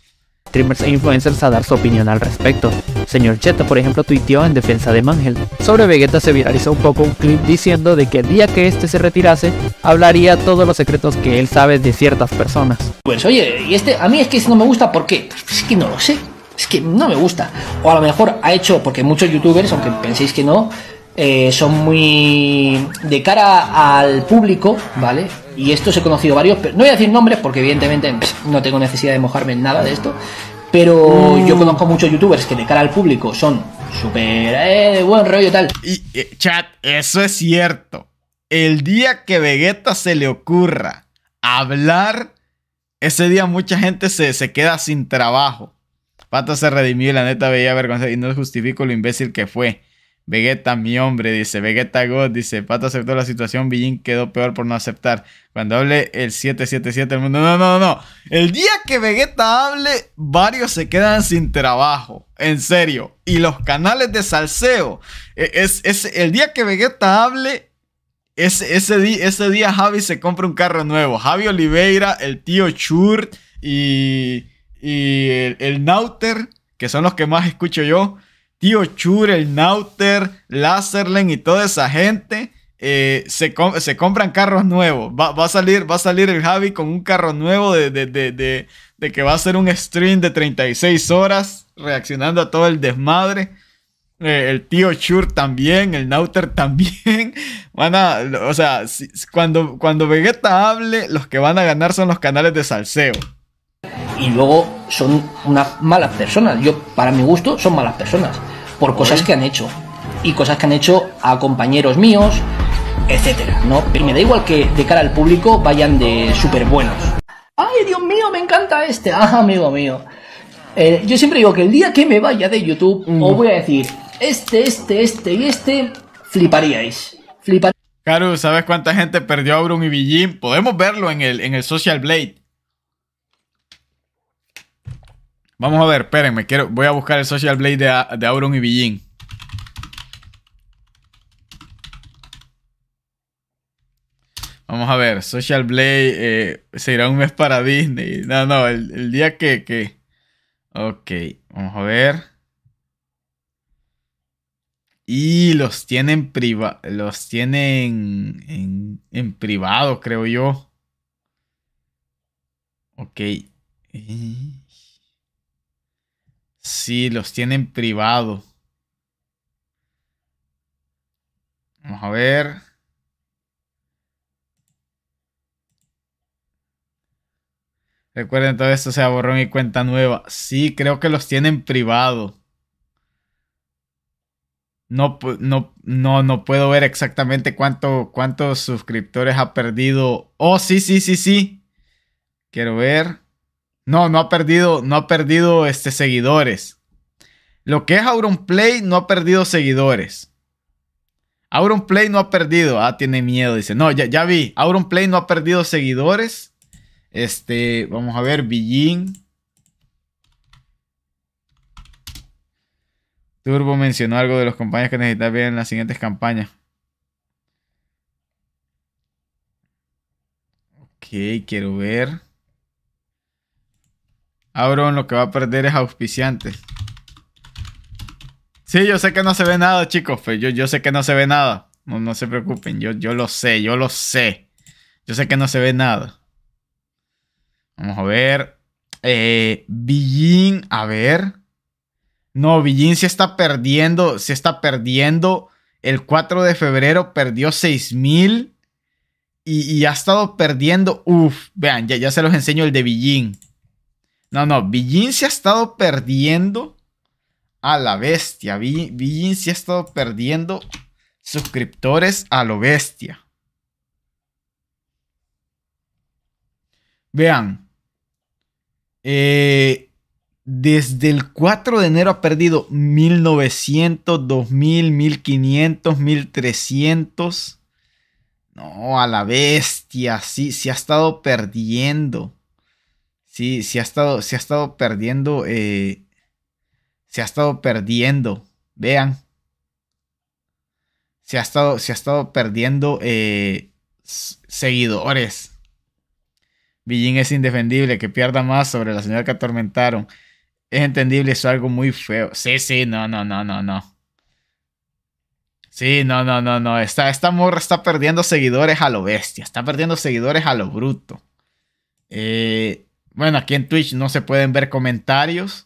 streamers e influencers a dar su opinión al respecto. Señor Cheta, por ejemplo, tuiteó en defensa de Mangel. Sobre Vegeta se viralizó un poco un clip diciendo de que el día que este se retirase, hablaría todos los secretos que él sabe de ciertas personas. Pues oye, y este, a mí es que este no me gusta, porque pues Es que no lo sé. Es que no me gusta. O a lo mejor ha hecho, porque muchos youtubers, aunque penséis que no, eh, son muy de cara al público, ¿vale? Y esto he conocido varios, pero no voy a decir nombres porque evidentemente no tengo necesidad de mojarme en nada de esto, pero mm. yo conozco muchos youtubers que de cara al público son súper eh, buen rollo tal. Y eh, chat, eso es cierto. El día que Vegeta se le ocurra hablar, ese día mucha gente se, queda sin trabajo. Pato se redimió y la neta veía vergüenza y no justifico lo imbécil que fue. Vegeta, mi hombre, dice Vegeta God, dice Pato aceptó la situación, Billín quedó peor por no aceptar. Cuando hable el 777 el mundo, no, no, no, El día que Vegeta hable, varios se quedan sin trabajo, en serio. Y los canales de salseo, e, es, el día que Vegeta hable, ese, ese día Javi se compra un carro nuevo. Javi Oliveira, el tío Chur y, y el Nauter, que son los que más escucho yo tío Chur, el Nauter, Lazerlen y toda esa gente. Eh, se, compran carros nuevos. Va, a salir, va a salir el Javi con un carro nuevo de, de, de, de, que va a ser un stream de 36 horas reaccionando a todo el desmadre. Eh, el tío Chur también, el Nauter también. Van a, o sea, cuando, cuando Vegeta hable, los que van a ganar son los canales de salseo. Y luego son unas malas personas. Yo, para mi gusto, son malas personas por cosas que han hecho y cosas que han hecho a compañeros míos, etcétera, ¿no? Y me da igual que de cara al público vayan de súper buenos. ¡Ay, Dios mío, me encanta este! ¡Ah, amigo mío! Eh, yo siempre digo que el día que me vaya de YouTube, mm. os voy a decir, este, este, este y este, fliparíais. Fliparíais. Caru, ¿sabes cuánta gente perdió a y Villín? Podemos verlo en el, en el Social Blade. Vamos a ver, espérenme. Quiero, voy a buscar el Social Blade de, de Auron y Billin. Vamos a ver, Social Blade Será eh, se un mes para Disney. No, no, el, día que, Ok, vamos a ver. Y los tienen priva los tienen en, en, privado, creo yo. Ok. Sí, los tienen privado. Vamos a ver. Recuerden todo esto, se borrón y cuenta nueva. Sí, creo que los tienen privado. No, no, no, puedo ver exactamente cuánto, cuántos suscriptores ha perdido. Oh, sí, sí, sí, sí. Quiero ver. No, no ha perdido, no ha perdido este, seguidores. Lo que es Play no ha perdido seguidores. Play no ha perdido. Ah, tiene miedo, dice. No, ya, vi. vi. Play no ha perdido seguidores. Este, vamos a ver, Billin. Turbo mencionó algo de los compañeros que necesitas ver en las siguientes campañas. Ok, quiero ver en ah, lo que va a perder es auspiciantes. Sí, yo sé que no se ve nada, chicos. Pues yo, yo sé que no se ve nada. No, se preocupen. Yo, yo lo sé, yo lo sé. Yo sé que no se ve nada. Vamos a ver. Eh, a ver. No, Billín se está perdiendo. Se está perdiendo. El 4 de febrero perdió 6000. Y, y ha estado perdiendo. Uf, vean, ya, ya se los enseño el de Billín. No, no, Billin se ha estado perdiendo a la bestia. Billin se ha estado perdiendo suscriptores a lo bestia. Vean. Eh, desde el 4 de enero ha perdido 1900, 2000, 1500, 1300. No, a la bestia, sí, se ha estado perdiendo. Sí, sí ha estado, se ha estado perdiendo. Eh, se ha estado perdiendo. Vean. Se ha estado, se ha estado perdiendo eh, seguidores. Villín es indefendible, que pierda más sobre la señora que atormentaron. Es entendible, es algo muy feo. Sí, sí, no, no, no, no, no. Sí, no, no, no, no. Esta, esta morra está perdiendo seguidores a lo bestia. Está perdiendo seguidores a lo bruto. Eh, bueno, aquí en Twitch no se pueden ver comentarios.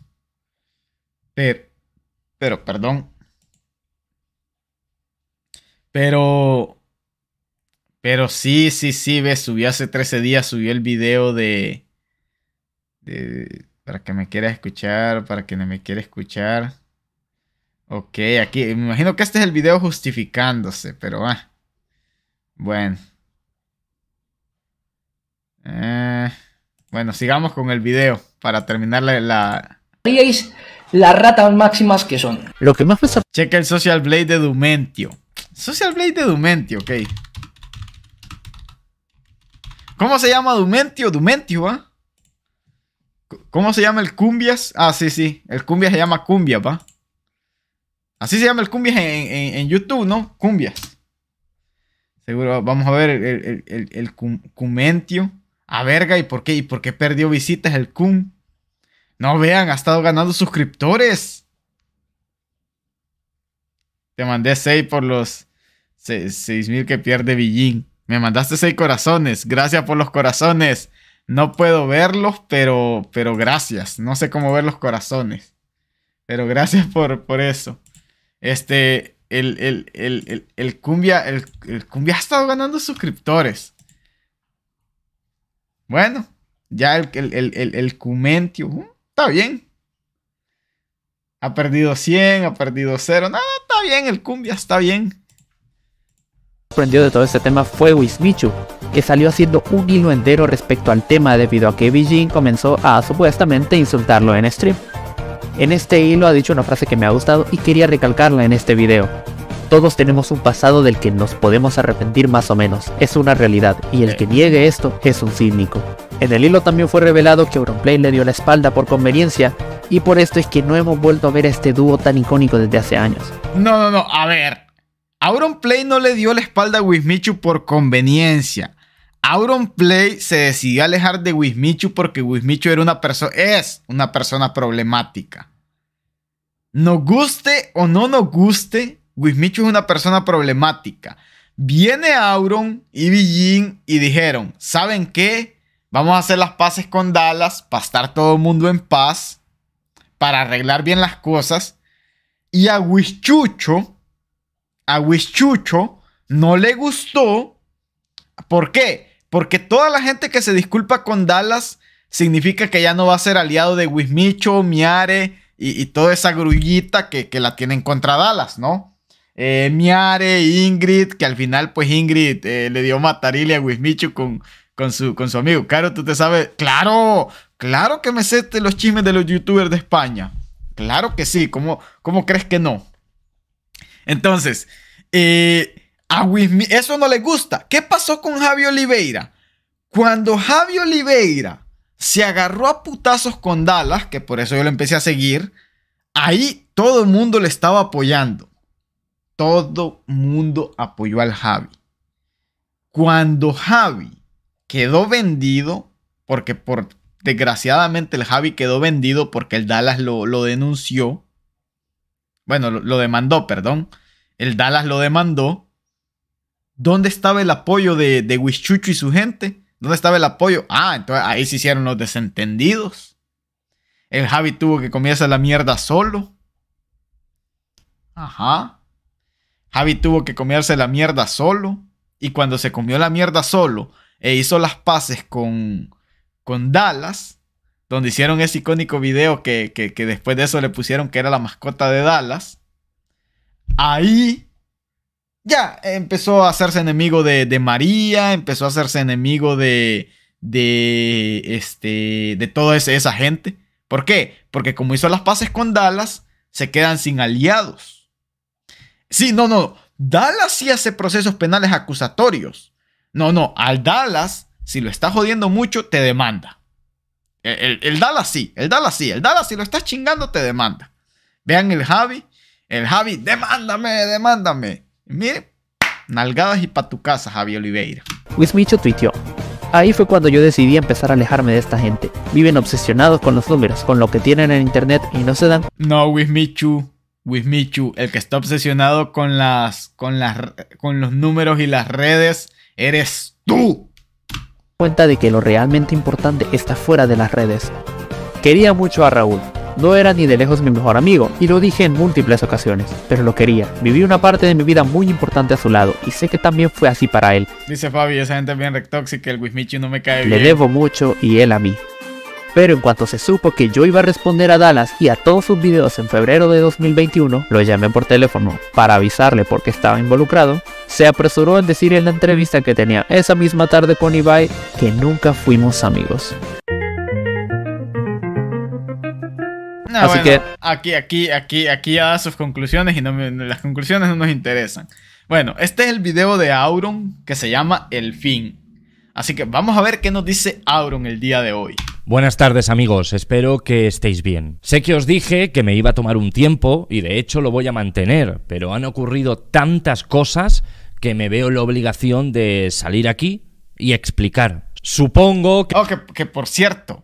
Pero, perdón. Pero, pero sí, sí, sí, ves, subió hace 13 días, subió el video de, de para que me quiera escuchar, para que no me quiera escuchar. Ok, aquí, me imagino que este es el video justificándose, pero ah. Bueno. Eh. Bueno, sigamos con el video para terminar la... ¿Veis Las ratas máximas que son. Lo que más Checa el Social Blade de Dumentio. Social Blade de Dumentio, ok. ¿Cómo se llama Dumentio? Dumentio, va ¿Cómo se llama el Cumbias? Ah, sí, sí. El Cumbias se llama Cumbia, ¿va? Así se llama el Cumbias en, en, YouTube, ¿no? Cumbias. Seguro, vamos a ver el, el, el, Cumentio. A verga, ¿y por qué? ¿Y por qué perdió visitas el Kun? No vean, ha estado ganando suscriptores. Te mandé 6 por los 6.000 que pierde Villín. Me mandaste 6 corazones. Gracias por los corazones. No puedo verlos, pero, pero gracias. No sé cómo ver los corazones. Pero gracias por, por eso. Este, el, el, el, el, cumbia, el cumbia ha estado ganando suscriptores. Bueno, ya el, el, Cumentio, uh, está bien. Ha perdido 100, ha perdido 0. Nada, no, está bien, el Cumbia está bien. sorprendió de todo este tema fue Wismichu, que salió haciendo un hilo entero respecto al tema debido a que Beijing comenzó a supuestamente insultarlo en stream. En este hilo ha dicho una frase que me ha gustado y quería recalcarla en este video. Todos tenemos un pasado del que nos podemos arrepentir más o menos, es una realidad, y el que niegue esto es un cínico. En el hilo también fue revelado que Auronplay le dio la espalda por conveniencia, y por esto es que no hemos vuelto a ver a este dúo tan icónico desde hace años. No, no, no, a ver. Auronplay no le dio la espalda a Wismichu por conveniencia. Play se decidió alejar de Wismichu porque Wismichu era una persona es una persona problemática. Nos guste o no nos guste, Wismichu es una persona problemática. Viene Auron y Billin y dijeron, ¿saben qué? Vamos a hacer las paces con Dallas para estar todo el mundo en paz, para arreglar bien las cosas. Y a Wischucho, a Wischucho no le gustó. ¿Por qué? Porque toda la gente que se disculpa con Dallas significa que ya no va a ser aliado de Wismicho, Miare y, toda esa grullita que, que la tienen contra Dallas, ¿no? Eh, Miare, Ingrid, que al final pues Ingrid eh, le dio matarile a Wismichu con, con, su, con su amigo. Claro, tú te sabes, claro, claro que me sé este, los chismes de los youtubers de España. Claro que sí, ¿cómo, cómo crees que no? Entonces, eh, a Wismichu, eso no le gusta. ¿Qué pasó con Javi Oliveira? Cuando Javi Oliveira se agarró a putazos con Dallas, que por eso yo lo empecé a seguir, ahí todo el mundo le estaba apoyando todo mundo apoyó al Javi. Cuando Javi quedó vendido, porque por desgraciadamente el Javi quedó vendido porque el Dallas lo, denunció, bueno, lo, demandó, perdón, el Dallas lo demandó, ¿dónde estaba el apoyo de, de Huichucho y su gente? ¿Dónde estaba el apoyo? Ah, entonces ahí se hicieron los desentendidos. El Javi tuvo que comerse la mierda solo. Ajá. Javi tuvo que comerse la mierda solo. Y cuando se comió la mierda solo e hizo las paces con, con Dallas, donde hicieron ese icónico video que, que, después de eso le pusieron que era la mascota de Dallas, ahí ya empezó a hacerse enemigo de, de María, empezó a hacerse enemigo de, de, este, de toda esa gente. ¿Por qué? Porque como hizo las paces con Dallas, se quedan sin aliados. Sí, no, no. Dallas sí hace procesos penales acusatorios. No, no. Al Dallas, si lo está jodiendo mucho, te demanda. E, el, Dallas sí, el Dallas sí, el Dallas si lo estás chingando te demanda. Vean el Javi, el Javi, demándame, demándame. Mire, nalgadas y pa' tu casa, Javi Oliveira. Wismichu tuiteó. Ahí fue cuando yo decidí empezar a alejarme de esta gente. Viven obsesionados con los números, con lo que tienen en internet y no se dan. No, Wismichu, With el que está obsesionado con las, con las, con los números y las redes, eres tú. Cuenta de que lo realmente importante está fuera de las redes. Quería mucho a Raúl. No era ni de lejos mi mejor amigo, y lo dije en múltiples ocasiones, pero lo quería. Viví una parte de mi vida muy importante a su lado, y sé que también fue así para él. Dice Fabi, esa gente es bien rectóxica, el Wismichu no me cae bien. Le debo mucho y él a mí. Pero en cuanto se supo que yo iba a responder a Dallas y a todos sus videos en febrero de 2021, lo llamé por teléfono para avisarle porque estaba involucrado, se apresuró en decir en la entrevista que tenía esa misma tarde con Ibai que nunca fuimos amigos. Así que aquí, aquí, aquí, aquí ya sus conclusiones y las conclusiones no nos interesan. Bueno, este es el video de Auron que se llama El Fin. Así que vamos a ver qué nos dice Auron el día de hoy. Buenas tardes amigos, espero que estéis bien. Sé que os dije que me iba a tomar un tiempo y de hecho lo voy a mantener, pero han ocurrido tantas cosas que me veo la obligación de salir aquí y explicar. Supongo que... Oh, que, por cierto.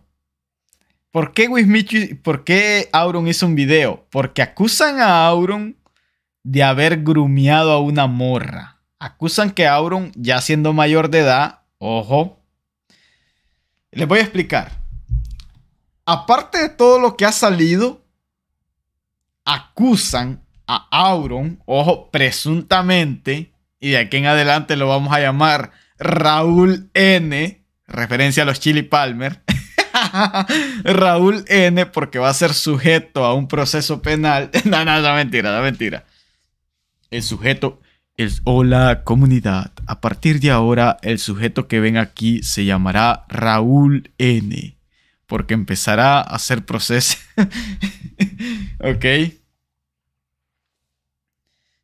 ¿Por qué Wismichu, por qué Auron hizo un video? Porque acusan a Auron de haber grumeado a una morra. Acusan que Auron, ya siendo mayor de edad, ojo, les voy a explicar aparte de todo lo que ha salido, acusan a Auron, ojo, presuntamente, y de aquí en adelante lo vamos a llamar Raúl N, referencia a los Chili Palmer. Raúl N, porque va a ser sujeto a un proceso penal. no, no, no, mentira, no, mentira. El sujeto es Hola Comunidad. A partir de ahora, el sujeto que ven aquí se llamará Raúl N porque empezará a hacer proceso. ok.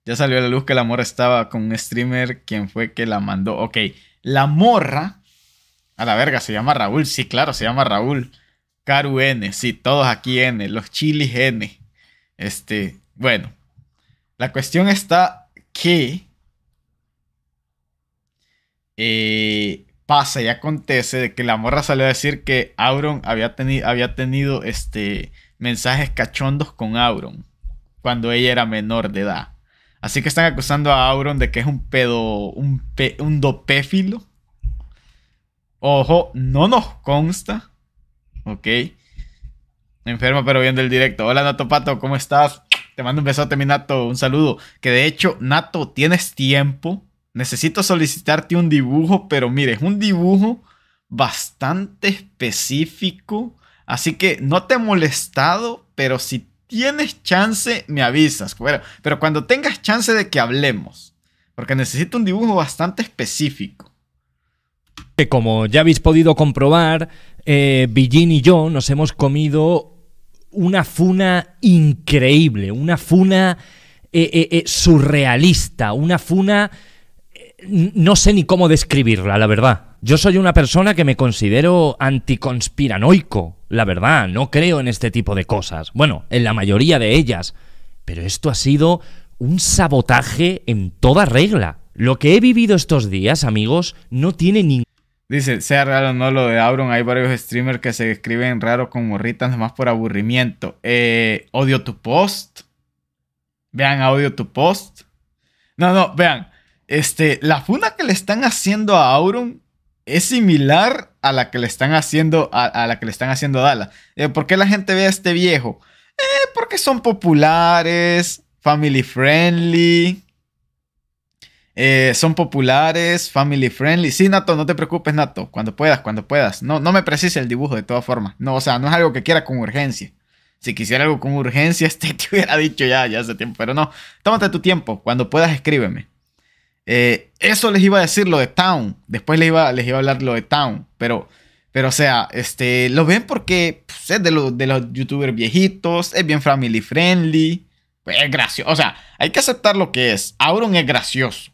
Ya salió a la luz que la morra estaba con un streamer, quien fue que la mandó. Ok, la morra, a la verga, se llama Raúl, sí, claro, se llama Raúl. Karu N, sí, todos aquí N, los chilis N. Este, bueno, la cuestión está que... Eh, pasa y acontece de que la morra salió a decir que Auron había, había tenido este, mensajes cachondos con Auron cuando ella era menor de edad. Así que están acusando a Auron de que es un pedo, un, dopéfilo. Ojo, no nos consta. Ok. Enfermo pero viendo el directo. Hola, Nato Pato, ¿cómo estás? Te mando un besote, mi Nato. Un saludo. Que de hecho, Nato, tienes tiempo Necesito solicitarte un dibujo, pero mire, es un dibujo bastante específico. Así que no te he molestado, pero si tienes chance, me avisas. Pero, pero cuando tengas chance de que hablemos. Porque necesito un dibujo bastante específico. Que como ya habéis podido comprobar, eh, Billín y yo nos hemos comido una funa increíble, una funa eh, eh, eh, surrealista, una funa no sé ni cómo describirla, la verdad. Yo soy una persona que me considero anticonspiranoico, la verdad, no creo en este tipo de cosas. Bueno, en la mayoría de ellas. Pero esto ha sido un sabotaje en toda regla. Lo que he vivido estos días, amigos, no tiene ningún... Dice, sea real o no lo de Auron, hay varios streamers que se escriben raro con morritas más por aburrimiento. Eh, odio tu post. Vean, odio tu post. No, no, vean. Este, la funda que le están haciendo a Auron es similar a la que le están haciendo a, la que le están haciendo Dala. Eh, ¿Por qué la gente ve a este viejo? Eh, porque son populares, family friendly. Eh, son populares, family friendly. Sí, Nato, no te preocupes, Nato. Cuando puedas, cuando puedas. No, no me precise el dibujo de todas formas. No, o sea, no es algo que quiera con urgencia. Si quisiera algo con urgencia, este te hubiera dicho ya, ya hace tiempo, pero no. Tómate tu tiempo. Cuando puedas, escríbeme. Eh, eso les iba a decir lo de Town. Después les iba, les iba a hablar lo de Town. Pero, pero o sea, este, lo ven porque pues, es de, los, de los youtubers viejitos, es bien family friendly, pues, es gracioso. O sea, hay que aceptar lo que es. Auron es gracioso.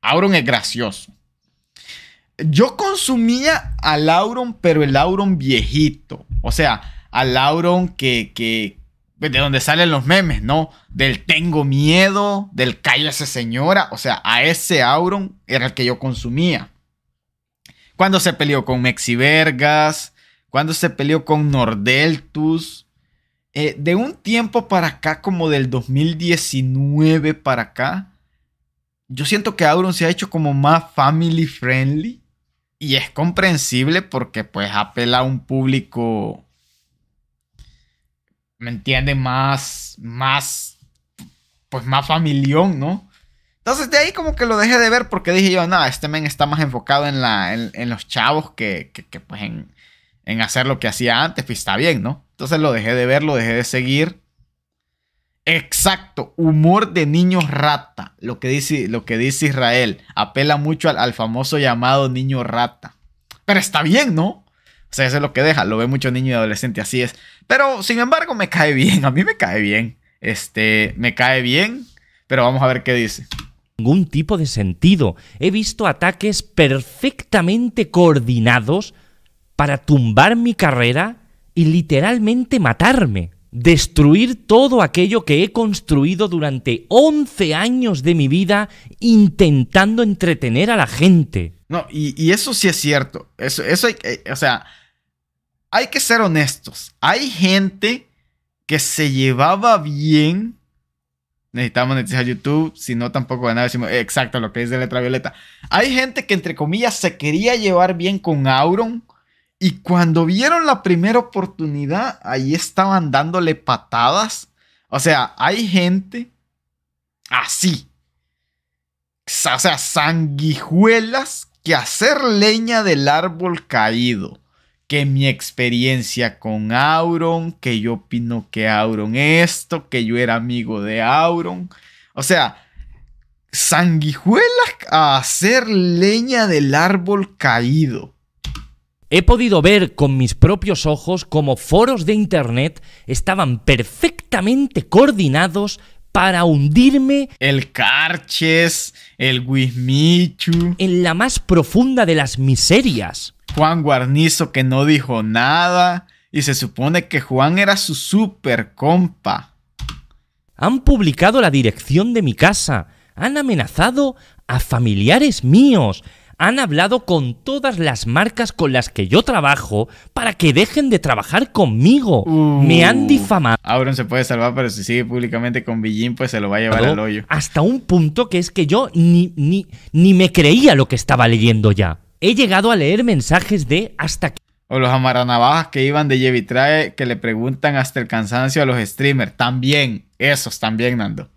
Auron es gracioso. Yo consumía a Auron, pero el Auron viejito. O sea, al Auron que, que, de donde salen los memes, ¿no? Del tengo miedo, del esa señora, o sea, a ese Auron era el que yo consumía. Cuando se peleó con Mexi Vergas? cuando se peleó con Nordeltus, eh, de un tiempo para acá, como del 2019 para acá, yo siento que Auron se ha hecho como más family friendly y es comprensible porque pues apela a un público ¿me entiende Más, más, pues más familión, ¿no? Entonces de ahí como que lo dejé de ver porque dije yo, nada, este men está más enfocado en, la, en, los chavos que, que, pues en, hacer lo que hacía antes, pues está bien, ¿no? Entonces lo dejé de ver, lo dejé de seguir. Exacto, humor de niño rata, lo que dice, lo que dice Israel, apela mucho al, al famoso llamado niño rata. Pero está bien, ¿no? O sea, eso es lo que deja. Lo ve mucho niño y adolescente, así es. Pero, sin embargo, me cae bien. A mí me cae bien. Este, me cae bien. Pero vamos a ver qué dice. Ningún tipo de sentido. He visto ataques perfectamente coordinados para tumbar mi carrera y literalmente matarme. Destruir todo aquello que he construido durante 11 años de mi vida intentando entretener a la gente. No, y, eso sí es cierto. Eso, eso o sea, hay que ser honestos. Hay gente que se llevaba bien. necesitamos necesitar YouTube, si no tampoco decimos. Exacto, lo que dice Letra Violeta. Hay gente que, entre comillas, se quería llevar bien con Auron. Y cuando vieron la primera oportunidad, ahí estaban dándole patadas. O sea, hay gente así. O sea, sanguijuelas que hacer leña del árbol caído que mi experiencia con Auron, que yo opino que Auron esto, que yo era amigo de Auron. O sea, sanguijuelas a hacer leña del árbol caído. He podido ver con mis propios ojos cómo foros de Internet estaban perfectamente coordinados para hundirme. El Carches, el Wismichu. En la más profunda de las miserias. Juan Guarnizo que no dijo nada. Y se supone que Juan era su super compa. Han publicado la dirección de mi casa. Han amenazado a familiares míos. Han hablado con todas las marcas con las que yo trabajo para que dejen de trabajar conmigo. Uh. Me han difamado. Auron se puede salvar, pero si sigue públicamente con Villín, pues se lo va a llevar al hoyo. Hasta un punto que es que yo ni, ni, ni me creía lo que estaba leyendo ya. He llegado a leer mensajes de hasta aquí. O los amaranavajas que iban de Yevitrae... que le preguntan hasta el cansancio a los streamers. También, esos también, Nando.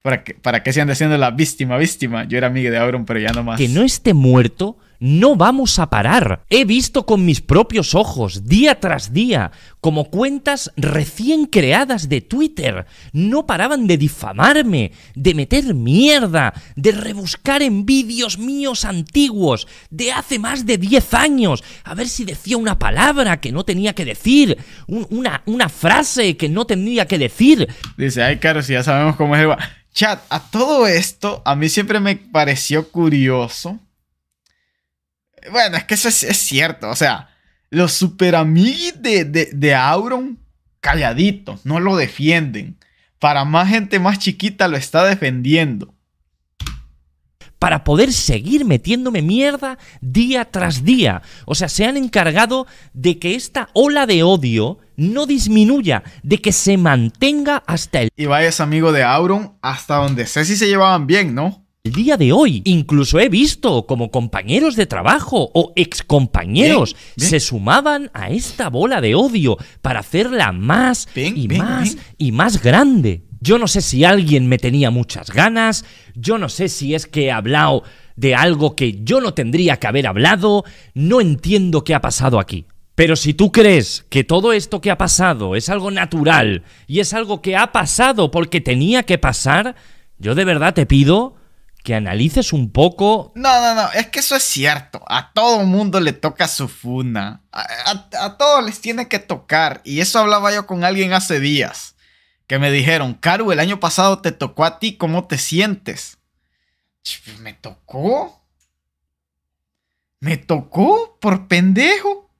¿Para qué, para que se anda haciendo la víctima, víctima? Yo era amigo de Auron, pero ya no más. Que no esté muerto no vamos a parar. He visto con mis propios ojos, día tras día, como cuentas recién creadas de Twitter no paraban de difamarme, de meter mierda, de rebuscar en vídeos míos antiguos de hace más de 10 años, a ver si decía una palabra que no tenía que decir, una, una frase que no tenía que decir. Dice, ay, caro, si ya sabemos cómo es el... Chat, a todo esto, a mí siempre me pareció curioso bueno, es que eso es, cierto. O sea, los super de, de, Auron, calladitos, no lo defienden. Para más gente más chiquita lo está defendiendo. Para poder seguir metiéndome mierda día tras día. O sea, se han encargado de que esta ola de odio no disminuya, de que se mantenga hasta el. Y vayas amigo de Auron hasta donde sé si se llevaban bien, ¿no? el día de hoy. Incluso he visto como compañeros de trabajo o excompañeros se sumaban a esta bola de odio para hacerla más y más y más grande. Yo no sé si alguien me tenía muchas ganas, yo no sé si es que he hablado de algo que yo no tendría que haber hablado, no entiendo qué ha pasado aquí. Pero si tú crees que todo esto que ha pasado es algo natural y es algo que ha pasado porque tenía que pasar, yo de verdad te pido que analices un poco. No, no, no, es que eso es cierto. A todo mundo le toca su funa. A, todos les tiene que tocar. Y eso hablaba yo con alguien hace días. Que me dijeron, ...Karu, el año pasado te tocó a ti, ¿cómo te sientes? Pues, ¿Me tocó? ¿Me tocó? ¿Por pendejo?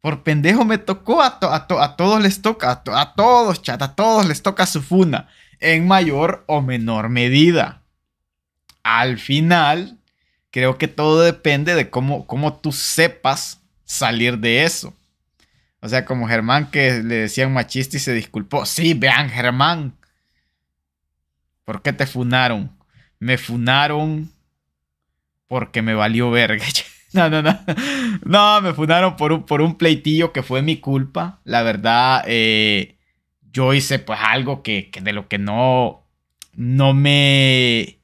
Por pendejo me tocó, a, todos les toca, a, a todos, chat, a todos les toca su funa en mayor o menor medida. Al final, creo que todo depende de cómo, tú sepas salir de eso. O sea, como Germán que le decían machista y se disculpó. Sí, vean, Germán. ¿Por qué te funaron? Me funaron porque me valió verga. No, no, no. No, me funaron por un, por un pleitillo que fue mi culpa. La verdad, eh, yo hice pues algo que, de lo que no, no me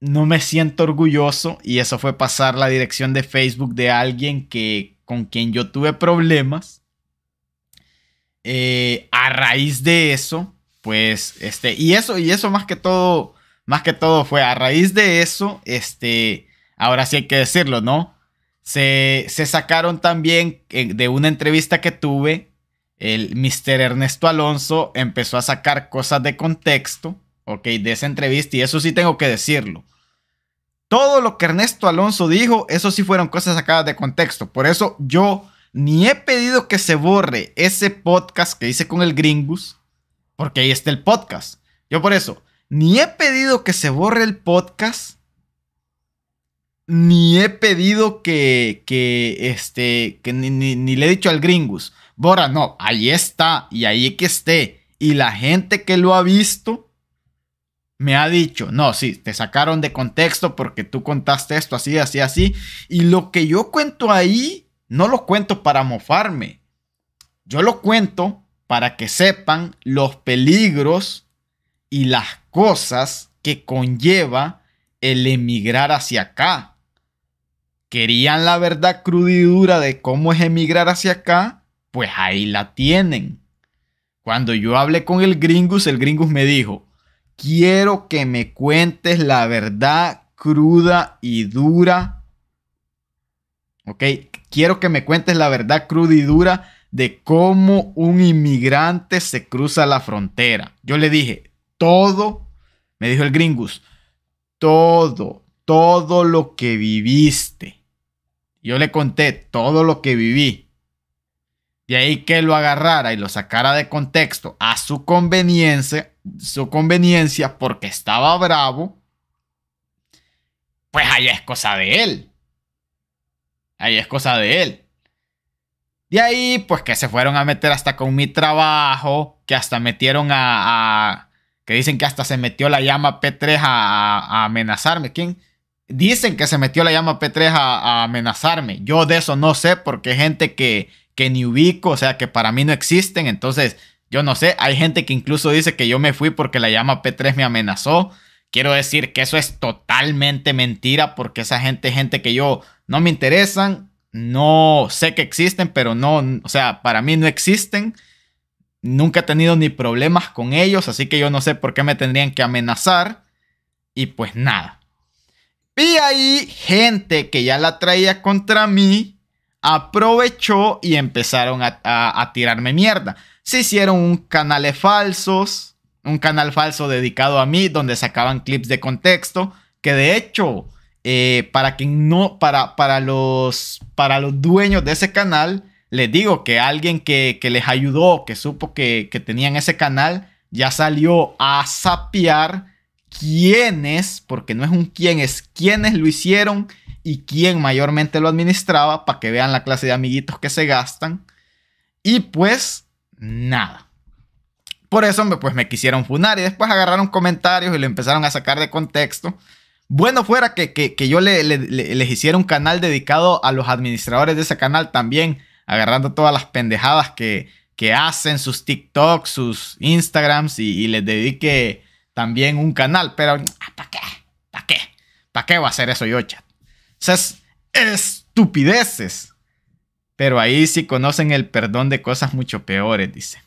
no me siento orgulloso y eso fue pasar la dirección de Facebook de alguien que con quien yo tuve problemas. Eh, a raíz de eso, pues este y eso y eso más que todo más que todo fue a raíz de eso, este ahora sí hay que decirlo, ¿no? Se, se sacaron también eh, de una entrevista que tuve el Mr. Ernesto Alonso empezó a sacar cosas de contexto, ok, de esa entrevista, y eso sí tengo que decirlo. Todo lo que Ernesto Alonso dijo, eso sí fueron cosas sacadas de contexto. Por eso yo ni he pedido que se borre ese podcast que hice con el Gringus, porque ahí está el podcast. Yo por eso, ni he pedido que se borre el podcast, ni he pedido que, este, que ni, ni le he dicho al Gringus Bora, no, ahí está y ahí que esté. Y la gente que lo ha visto me ha dicho, no, sí, te sacaron de contexto porque tú contaste esto así, así, así. Y lo que yo cuento ahí, no lo cuento para mofarme. Yo lo cuento para que sepan los peligros y las cosas que conlleva el emigrar hacia acá. Querían la verdad crudidura de cómo es emigrar hacia acá pues ahí la tienen. Cuando yo hablé con el gringus, el gringus me dijo, quiero que me cuentes la verdad cruda y dura. ¿Ok? Quiero que me cuentes la verdad cruda y dura de cómo un inmigrante se cruza la frontera. Yo le dije, todo, me dijo el gringus, todo, todo lo que viviste. Yo le conté todo lo que viví. De ahí que lo agarrara y lo sacara de contexto a su conveniencia, su conveniencia porque estaba bravo, pues ahí es cosa de él. Ahí es cosa de él. De ahí, pues que se fueron a meter hasta con mi trabajo, que hasta metieron a, que dicen que hasta se metió la llama P3 a, amenazarme. ¿Quién? Dicen que se metió la llama P3 a, a, amenazarme. Yo de eso no sé porque gente que, que ni ubico, o sea, que para mí no existen. Entonces, yo no sé, hay gente que incluso dice que yo me fui porque la llama P3 me amenazó. Quiero decir que eso es totalmente mentira porque esa gente, gente que yo no me interesan, no sé que existen, pero no, o sea, para mí no existen. Nunca he tenido ni problemas con ellos, así que yo no sé por qué me tendrían que amenazar. Y pues nada. Vi ahí gente que ya la traía contra mí aprovechó y empezaron a, tirarme mierda. Se hicieron un canales falsos, un canal falso dedicado a mí, donde sacaban clips de contexto, que de hecho, eh, para que no, para, para, los, para los dueños de ese canal, les digo que alguien que, que les ayudó, que supo que, que tenían ese canal, ya salió a sapear quiénes, porque no es un quién, es quiénes lo hicieron y quién mayormente lo administraba para que vean la clase de amiguitos que se gastan. Y pues nada. Por eso pues, me quisieron funar y después agarraron comentarios y lo empezaron a sacar de contexto. Bueno fuera que, yo le, les hiciera un canal dedicado a los administradores de ese canal también, agarrando todas las pendejadas que, que hacen, sus TikToks, sus Instagrams y, les dedique también un canal. Pero, ah, ¿para qué? ¿Para qué? ¿Para qué va a hacer eso yo, chat? esas estupideces. Pero ahí sí conocen el perdón de cosas mucho peores, dice.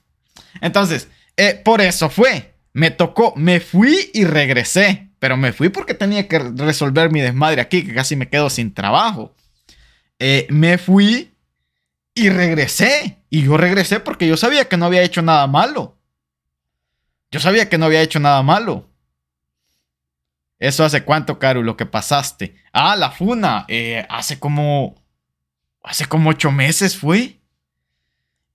Entonces, eh, por eso fue. Me tocó, me fui y regresé. Pero me fui porque tenía que resolver mi desmadre aquí, que casi me quedo sin trabajo. Eh, me fui y regresé. Y yo regresé porque yo sabía que no había hecho nada malo. Yo sabía que no había hecho nada malo. ¿Eso hace cuánto, Karu, lo que pasaste? Ah, la funa. Eh, hace como... Hace como ocho meses fui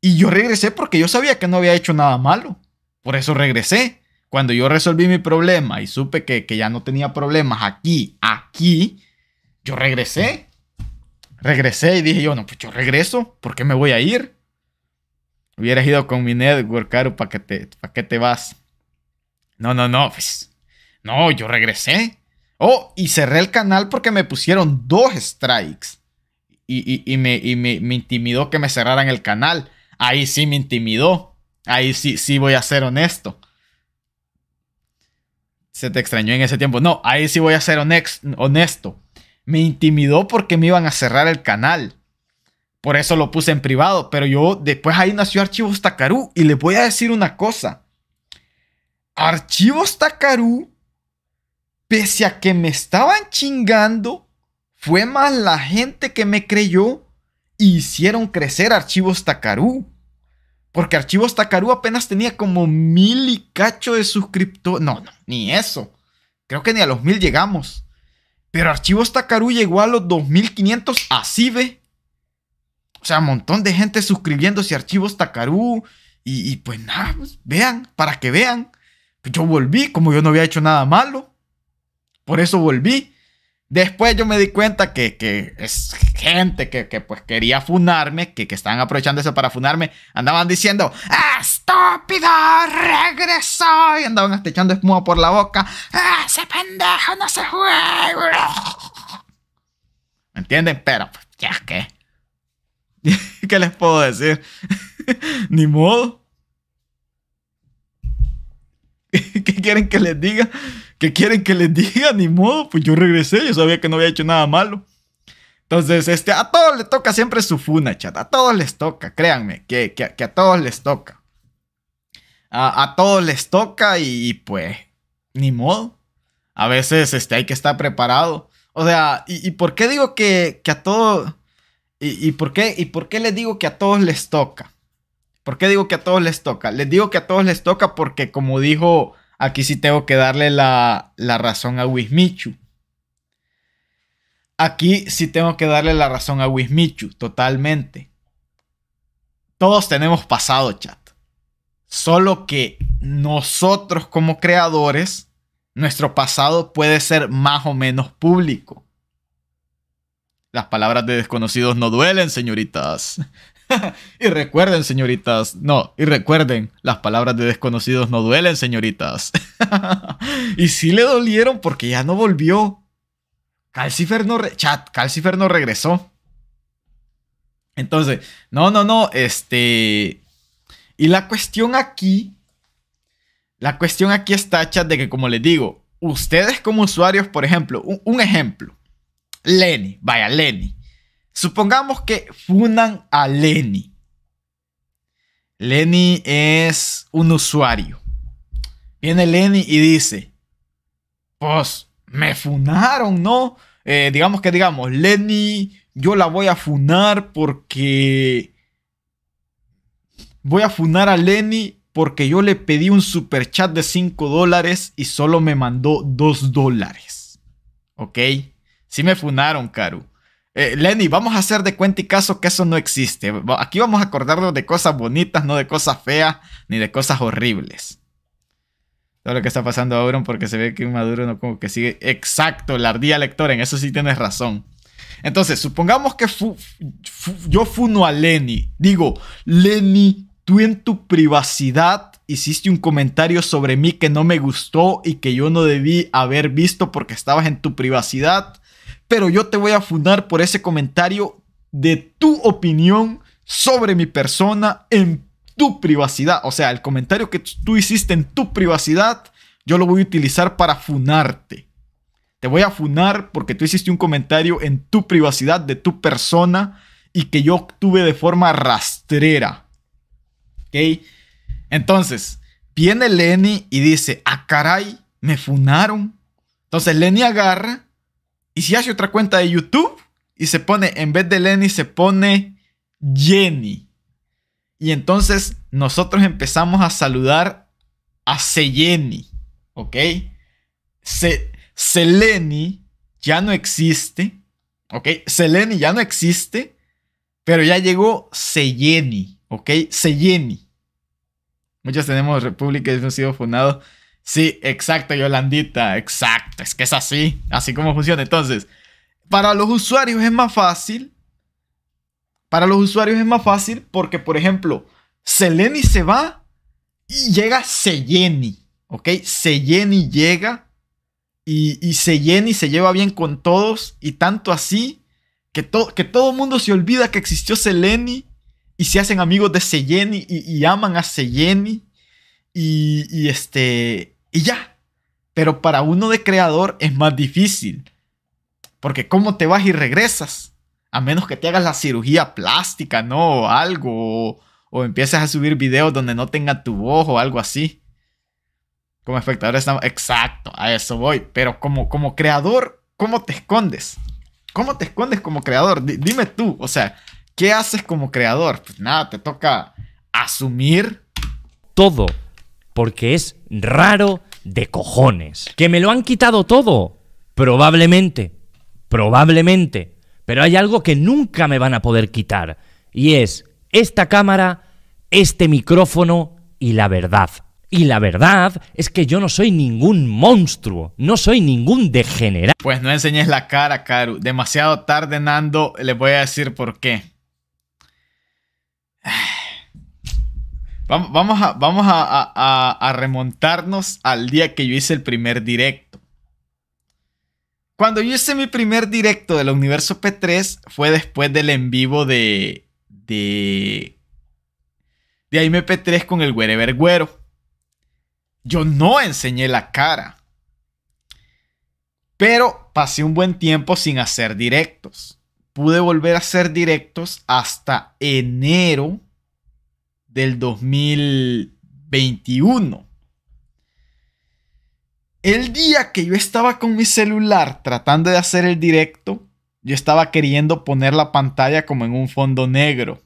Y yo regresé porque yo sabía que no había hecho nada malo. Por eso regresé. Cuando yo resolví mi problema y supe que, ya no tenía problemas aquí, aquí, yo regresé. Regresé y dije yo, no, pues yo regreso. ¿Por qué me voy a ir? Hubieras ido con mi network, Karu, ¿para qué, te, te vas? No, no, no, pues no, yo regresé. Oh, y cerré el canal porque me pusieron dos strikes. Y, me, intimidó que me cerraran el canal. Ahí sí me intimidó. Ahí sí, sí voy a ser honesto. Se te extrañó en ese tiempo. No, ahí sí voy a ser honesto. Me intimidó porque me iban a cerrar el canal. Por eso lo puse en privado. Pero yo después ahí nació Archivos Takaru. Y les voy a decir una cosa. Archivos Takaru pese a que me estaban chingando, fue más la gente que me creyó e hicieron crecer Archivos Tacarú. Porque Archivos Tacarú apenas tenía como mil y cacho de suscriptores. No, no, ni eso. Creo que ni a los mil llegamos. Pero Archivos Tacarú llegó a los 2500 así, ve. O sea, un montón de gente suscribiéndose a Archivos Tacarú. Y, pues nada, pues vean, para que vean. yo volví, como yo no había hecho nada malo. Por eso volví. Después yo me di cuenta que, es gente que, pues quería funarme, que, que estaban aprovechando eso para funarme. Andaban diciendo, estúpido, regresó. Y andaban hasta echando espuma por la boca. ese pendejo no se juega. ¿Me entienden? Pero, pues, ya que... ¿Qué les puedo decir? Ni modo. ¿Qué quieren que les diga? ¿Qué quieren que les diga? Ni modo, pues yo regresé, yo sabía que no había hecho nada malo. Entonces, este, a todos les toca siempre su funa, chat. A todos les toca, créanme, que, a todos les toca. A, todos les toca y, pues, ni modo. A veces este, hay que estar preparado. O sea, ¿y, por qué digo que, a todos... ¿Y, por qué, ¿Y por qué les digo que a todos les toca? ¿Por qué digo que a todos les toca? Les digo que a todos les toca porque, como dijo Aquí sí tengo que darle la, razón a Wismichu. Aquí sí tengo que darle la razón a Wismichu, totalmente. Todos tenemos pasado, chat. Solo que nosotros como creadores, nuestro pasado puede ser más o menos público. Las palabras de desconocidos no duelen, señoritas. y recuerden, señoritas, no, y recuerden, las palabras de desconocidos no duelen, señoritas. y sí le dolieron porque ya no volvió. Calcifer no, chat, Calcifer no regresó. Entonces, no, no, no, este... Y la cuestión aquí, la cuestión aquí está, chat, de que como les digo, ustedes como usuarios, por ejemplo, un, un ejemplo, Lenny, vaya, Lenny. Supongamos que funan a Lenny. Lenny es un usuario. Viene Lenny y dice, pues me funaron, ¿no? Eh, digamos que digamos, Lenny, yo la voy a funar porque... Voy a funar a Lenny porque yo le pedí un super chat de 5 dólares y solo me mandó 2 dólares. ¿Ok? Sí me funaron, Karu. Eh, Lenny, vamos a hacer de cuenta y caso que eso no existe. Aquí vamos a acordarnos de cosas bonitas, no de cosas feas, ni de cosas horribles. Todo lo que está pasando ahora, porque se ve que Maduro no como que sigue. Exacto, la ardía, lectora, en eso sí tienes razón. Entonces, supongamos que fu yo funo a Lenny. Digo, Lenny, tú en tu privacidad hiciste un comentario sobre mí que no me gustó y que yo no debí haber visto porque estabas en tu privacidad pero yo te voy a funar por ese comentario de tu opinión sobre mi persona en tu privacidad. O sea, el comentario que tú hiciste en tu privacidad, yo lo voy a utilizar para funarte. Te voy a funar porque tú hiciste un comentario en tu privacidad de tu persona y que yo obtuve de forma rastrera. ¿Ok? Entonces, viene Lenny y dice, ah, caray, me funaron. Entonces Lenny agarra y si hace otra cuenta de YouTube y se pone, en vez de Lenny, se pone Jenny. Y entonces nosotros empezamos a saludar a Seyeni, ¿ok? Se, Seleni ya no existe, ¿ok? Seleni ya no existe, pero ya llegó Seyeni, ¿ok? Seyeni. Muchas tenemos república y hemos sido fundados Sí, exacto, Yolandita, exacto. Es que es así, así como funciona. Entonces, para los usuarios es más fácil. Para los usuarios es más fácil porque, por ejemplo, Seleni se va y llega Seyeni, ¿ok? Seyeni llega y, y Seyeni se lleva bien con todos y tanto así que, que todo el mundo se olvida que existió Seleni y se hacen amigos de Seyeni y, y aman a Seyeni y, y este y ya. Pero para uno de creador es más difícil. Porque ¿cómo te vas y regresas? A menos que te hagas la cirugía plástica, ¿no? O algo. O, empiezas empieces a subir videos donde no tenga tu voz o algo así. Como espectador estamos... Exacto, a eso voy. Pero como, como creador, ¿cómo te escondes? ¿Cómo te escondes como creador? dime tú, o sea, ¿qué haces como creador? Pues nada, te toca asumir todo porque es raro de cojones. ¿Que me lo han quitado todo? Probablemente, probablemente. Pero hay algo que nunca me van a poder quitar, y es esta cámara, este micrófono y la verdad. Y la verdad es que yo no soy ningún monstruo, no soy ningún degenerado. Pues no enseñes la cara, Caru. Demasiado tarde, Nando. Les voy a decir por qué. Vamos, a, vamos a, remontarnos al día que yo hice el primer directo. Cuando yo hice mi primer directo del universo P3 fue después del en vivo de. de. de Aime P3 con el Wherever Güero. Yo no enseñé la cara. Pero pasé un buen tiempo sin hacer directos. Pude volver a hacer directos hasta enero del 2021. El día que yo estaba con mi celular tratando de hacer el directo, yo estaba queriendo poner la pantalla como en un fondo negro.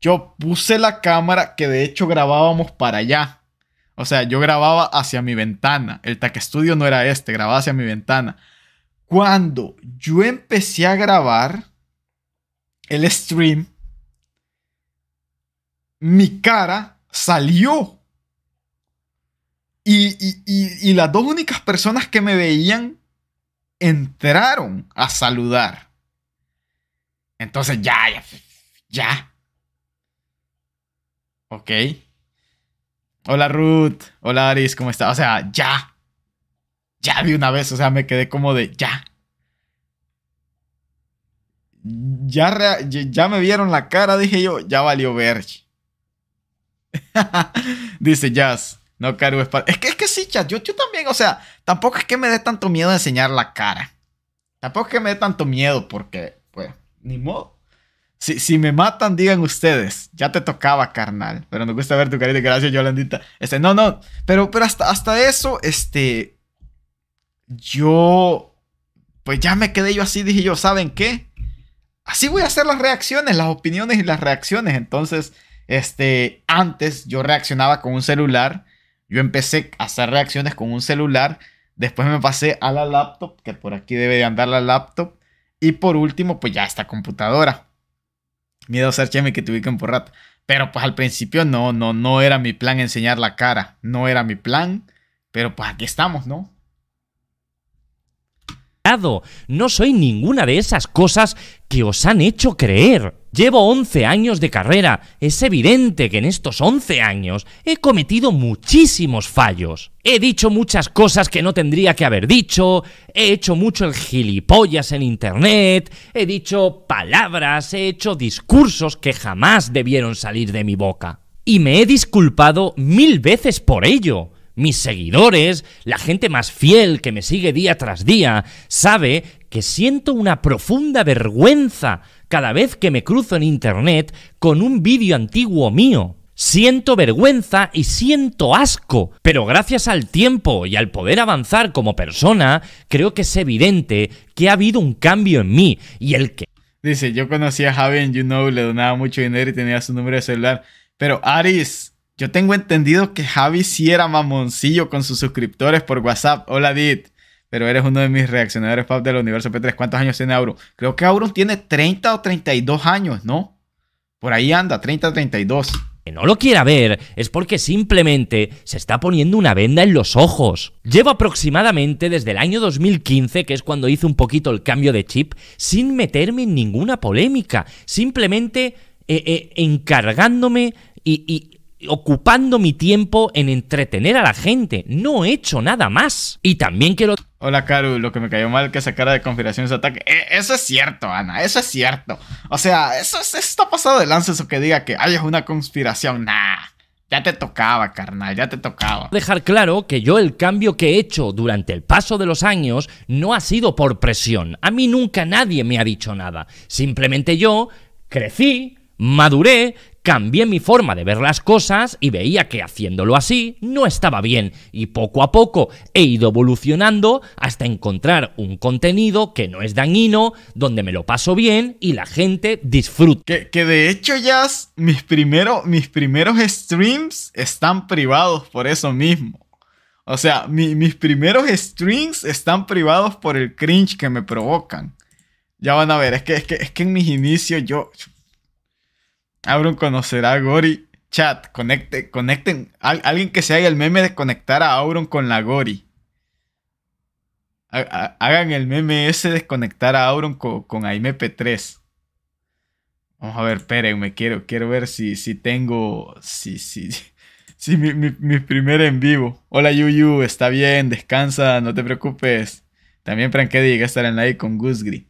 Yo puse la cámara que de hecho grabábamos para allá. O sea, yo grababa hacia mi ventana. El Tac Studio no era este, grababa hacia mi ventana. Cuando yo empecé a grabar el stream, mi cara salió. Y, las dos únicas personas que me veían entraron a saludar. Entonces ya, ya, Ok. Hola Ruth, hola Aris, ¿cómo estás? O sea, ya. Ya vi una vez, o sea, me quedé como de ya. Ya, ya me vieron la cara, dije yo, ya valió ver. Dice Jazz. No, cargo es Es que, es que sí, chat. Yo, yo también, o sea, tampoco es que me dé tanto miedo enseñar la cara. Tampoco es que me dé tanto miedo porque, pues, ni modo. Si, si me matan, digan ustedes. Ya te tocaba, carnal. Pero me gusta ver tu carita. Gracias, Yolandita. Este, no, no. Pero, pero hasta, hasta eso, este... Yo... Pues ya me quedé yo así. Dije yo, ¿saben qué? Así voy a hacer las reacciones, las opiniones y las reacciones. Entonces este, antes yo reaccionaba con un celular, yo empecé a hacer reacciones con un celular, después me pasé a la laptop, que por aquí debe de andar la laptop, y por último, pues ya esta computadora. Miedo a ser cheme que te ubiquen por rato. Pero pues al principio no, no, no era mi plan enseñar la cara, no era mi plan, pero pues aquí estamos, ¿no? No soy ninguna de esas cosas que os han hecho creer. Llevo 11 años de carrera. Es evidente que en estos 11 años he cometido muchísimos fallos. He dicho muchas cosas que no tendría que haber dicho, he hecho mucho el gilipollas en Internet, he dicho palabras, he hecho discursos que jamás debieron salir de mi boca. Y me he disculpado mil veces por ello mis seguidores, la gente más fiel que me sigue día tras día, sabe que siento una profunda vergüenza cada vez que me cruzo en Internet con un vídeo antiguo mío. Siento vergüenza y siento asco, pero gracias al tiempo y al poder avanzar como persona, creo que es evidente que ha habido un cambio en mí y el que... Dice, yo conocí a Javi en YouKnow, le donaba mucho dinero y tenía su número de celular, pero Aris, yo tengo entendido que Javi sí era mamoncillo con sus suscriptores por WhatsApp. Hola, Dit. Pero eres uno de mis reaccionadores pop del universo P3. ¿Cuántos años tiene Auron? Creo que Auron tiene 30 o 32 años, ¿no? Por ahí anda, 30 o 32. Que no lo quiera ver es porque simplemente se está poniendo una venda en los ojos. Llevo aproximadamente desde el año 2015, que es cuando hice un poquito el cambio de chip, sin meterme en ninguna polémica. Simplemente eh, eh, encargándome y ocupando mi tiempo en entretener a la gente. No he hecho nada más. Y también quiero... Hola, Karu. Lo que me cayó mal que sacara de conspiración ataque. Eh, eso es cierto, Ana. Eso es cierto. O sea, eso, está pasado de lance eso que diga que hay una conspiración. Nah. Ya te tocaba, carnal, ya te tocaba. Dejar claro que yo el cambio que he hecho durante el paso de los años no ha sido por presión. A mí nunca nadie me ha dicho nada. Simplemente yo crecí, maduré, Cambié mi forma de ver las cosas y veía que haciéndolo así no estaba bien y poco a poco he ido evolucionando hasta encontrar un contenido que no es dañino, donde me lo paso bien y la gente disfruta. Que, de hecho ya mis, primero, mis primeros streams están privados por eso mismo. O sea, mis primeros streams están privados por el cringe que me provocan. Ya van a ver, que, es que, es que en mis inicios yo Auron conocerá a Gori. Chat, conecte, conecten. alguien que se haga el meme de conectar a Auron con la Gori. hagan el meme ese de conectar a Auron con, con 3 Vamos a ver, me quiero, quiero ver si, si tengo. Si, si, si mi, mi, primer en vivo. Hola Yuyu, está bien, descansa, no te preocupes. También Frankie llega a estar en live con Gusgri.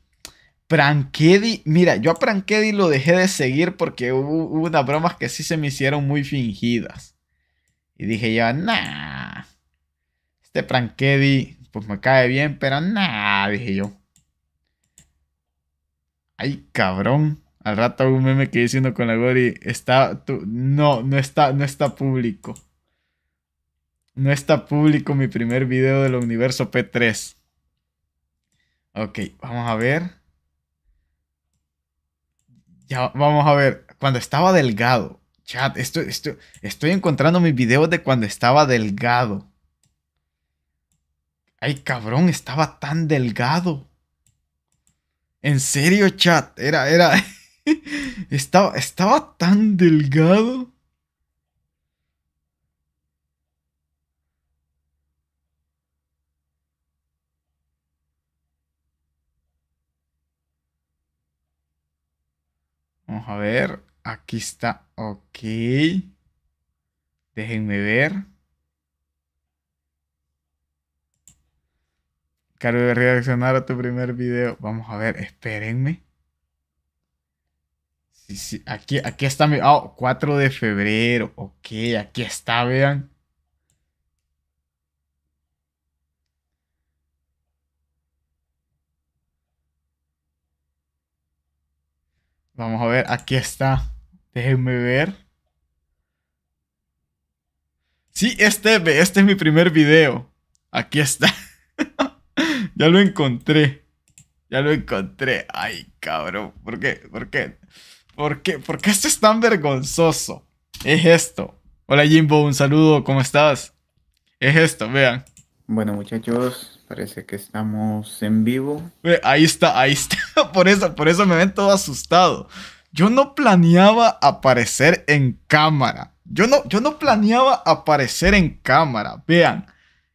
Prankedi, mira, yo a Prankedi lo dejé de seguir porque hubo, unas bromas que sí se me hicieron muy fingidas. Y dije ya, nah, este Prankedi, pues me cae bien, pero nah, dije yo. Ay, cabrón. Al rato un meme que diciendo con la Gori, está, no, no está, no está público. No está público mi primer video del universo P3. Ok, vamos a ver. Ya vamos a ver, cuando estaba delgado. Chat, estoy, estoy, estoy encontrando mis videos de cuando estaba delgado. Ay, cabrón, estaba tan delgado. En serio, chat, era, era. estaba, estaba tan delgado. Vamos a ver. Aquí está. Ok. Déjenme ver. Cargo de reaccionar a tu primer video. Vamos a ver, espérenme. Sí, aquí, aquí está mi... 4 de febrero. Ok, aquí está, vean. Vamos a ver, aquí está. Déjenme ver. Sí, este, este es mi primer video. Aquí está. ya lo encontré. Ya lo encontré. Ay, cabrón. ¿Por qué? ¿Por qué? ¿Por qué? ¿Por qué esto es tan vergonzoso? Es esto. Hola Jimbo, un saludo. ¿Cómo estás? Es esto, vean. Bueno, muchachos, parece que estamos en vivo. Ahí está, ahí está. Por eso, por eso me ven todo asustado. Yo no planeaba aparecer en cámara. Yo no, yo no planeaba aparecer en cámara. Vean,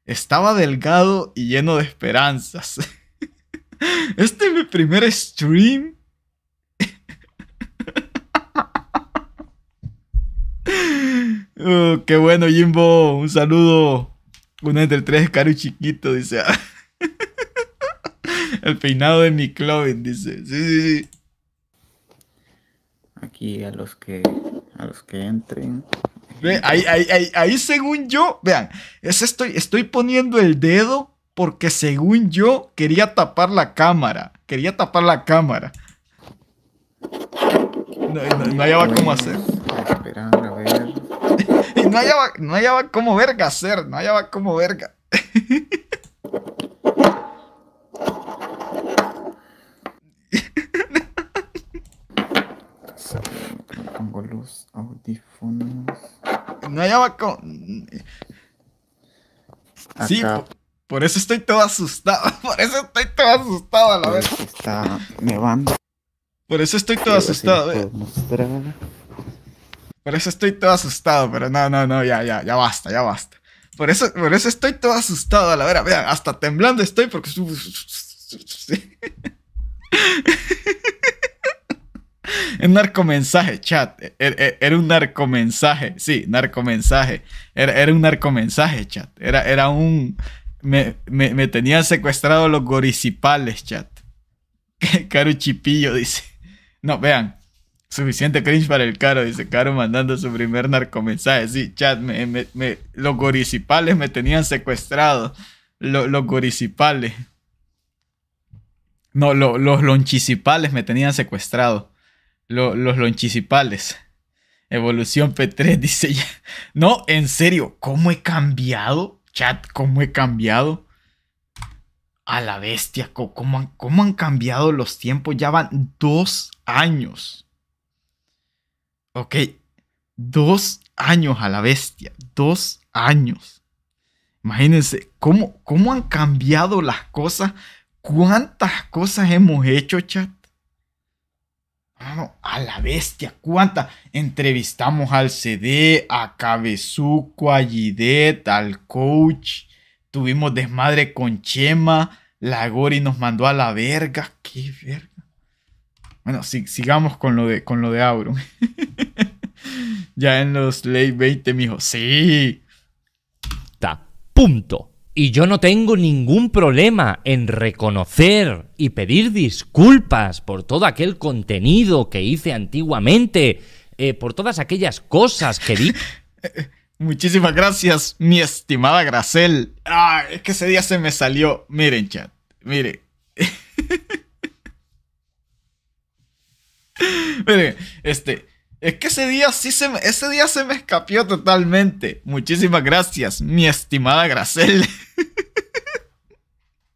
estaba delgado y lleno de esperanzas. Este es mi primer stream. Oh, qué bueno, Jimbo. Un saludo. Uno entre el tres es caro chiquito, dice. el peinado de mi club dice. Sí, sí, sí. Aquí a los que a los que entren. ahí, según yo, vean, es estoy, estoy poniendo el dedo porque según yo quería tapar la cámara. Quería tapar la cámara. No, no, cómo pues, hacer. Esperando no hallaba, no hallaba cómo verga hacer, no va como verga. Pongo los audífonos. No hallaba como... Sí, por, eso estoy todo asustado. Por eso estoy todo asustado a la vez. Está nevando. Por eso estoy todo asustado, a ver. Por eso estoy todo asustado, pero no, no, no, ya, ya, ya basta, ya basta. Por eso, por eso estoy todo asustado, a la vera. Vean, hasta temblando estoy porque... Es un narcomensaje, chat. Er, er, era, un narcomensaje, sí, narcomensaje. Era, era un narcomensaje, chat. Era, era un... Me, me, me tenían secuestrado los goricipales, chat. Caro Chipillo dice. No, vean. Suficiente cringe para el Caro, dice Caro mandando su primer narcomensaje. Sí, chat, me, me, los goricipales me tenían secuestrado. los goricipales. No, los lonchicipales me tenían secuestrado. los lonchicipales. Evolución P3 dice ya. No, en serio, ¿cómo he cambiado? Chat, ¿cómo he cambiado? A la bestia, ¿cómo cómo han cambiado los tiempos? Ya van dos años Ok, dos años a la bestia, dos años. Imagínense cómo, cómo han cambiado las cosas, cuántas cosas hemos hecho, chat. a la bestia, cuántas. Entrevistamos al CD, a Cabezuco, a Gidet, al coach. Tuvimos desmadre con Chema. La Gori nos mandó a la verga. Qué verga. Bueno, sigamos con lo de, con lo de Auron. ya en los late 20 mijo, sí. Está, punto. Y yo no tengo ningún problema en reconocer y pedir disculpas por todo aquel contenido que hice antiguamente, eh, por todas aquellas cosas que di. Muchísimas gracias, mi estimada Gracel. Ah, es que ese día se me salió. Miren, chat, mire. este. Es que ese día sí se me, ese día se me escapió totalmente. Muchísimas gracias, mi estimada Gracel.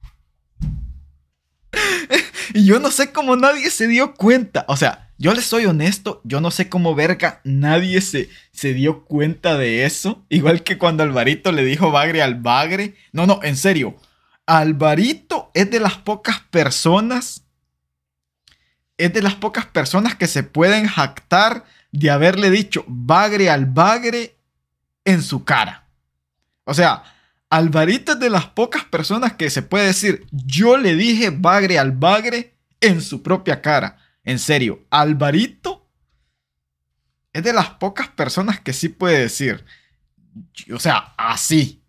y yo no sé cómo nadie se dio cuenta. O sea, yo le soy honesto, yo no sé cómo verga nadie se, se dio cuenta de eso. Igual que cuando Alvarito le dijo bagre al bagre. No, no, en serio. Alvarito es de las pocas personas es de las pocas personas que se pueden jactar de haberle dicho bagre al bagre en su cara. O sea, Alvarito es de las pocas personas que se puede decir, yo le dije bagre al bagre en su propia cara. En serio, Alvarito es de las pocas personas que sí puede decir, o sea, así.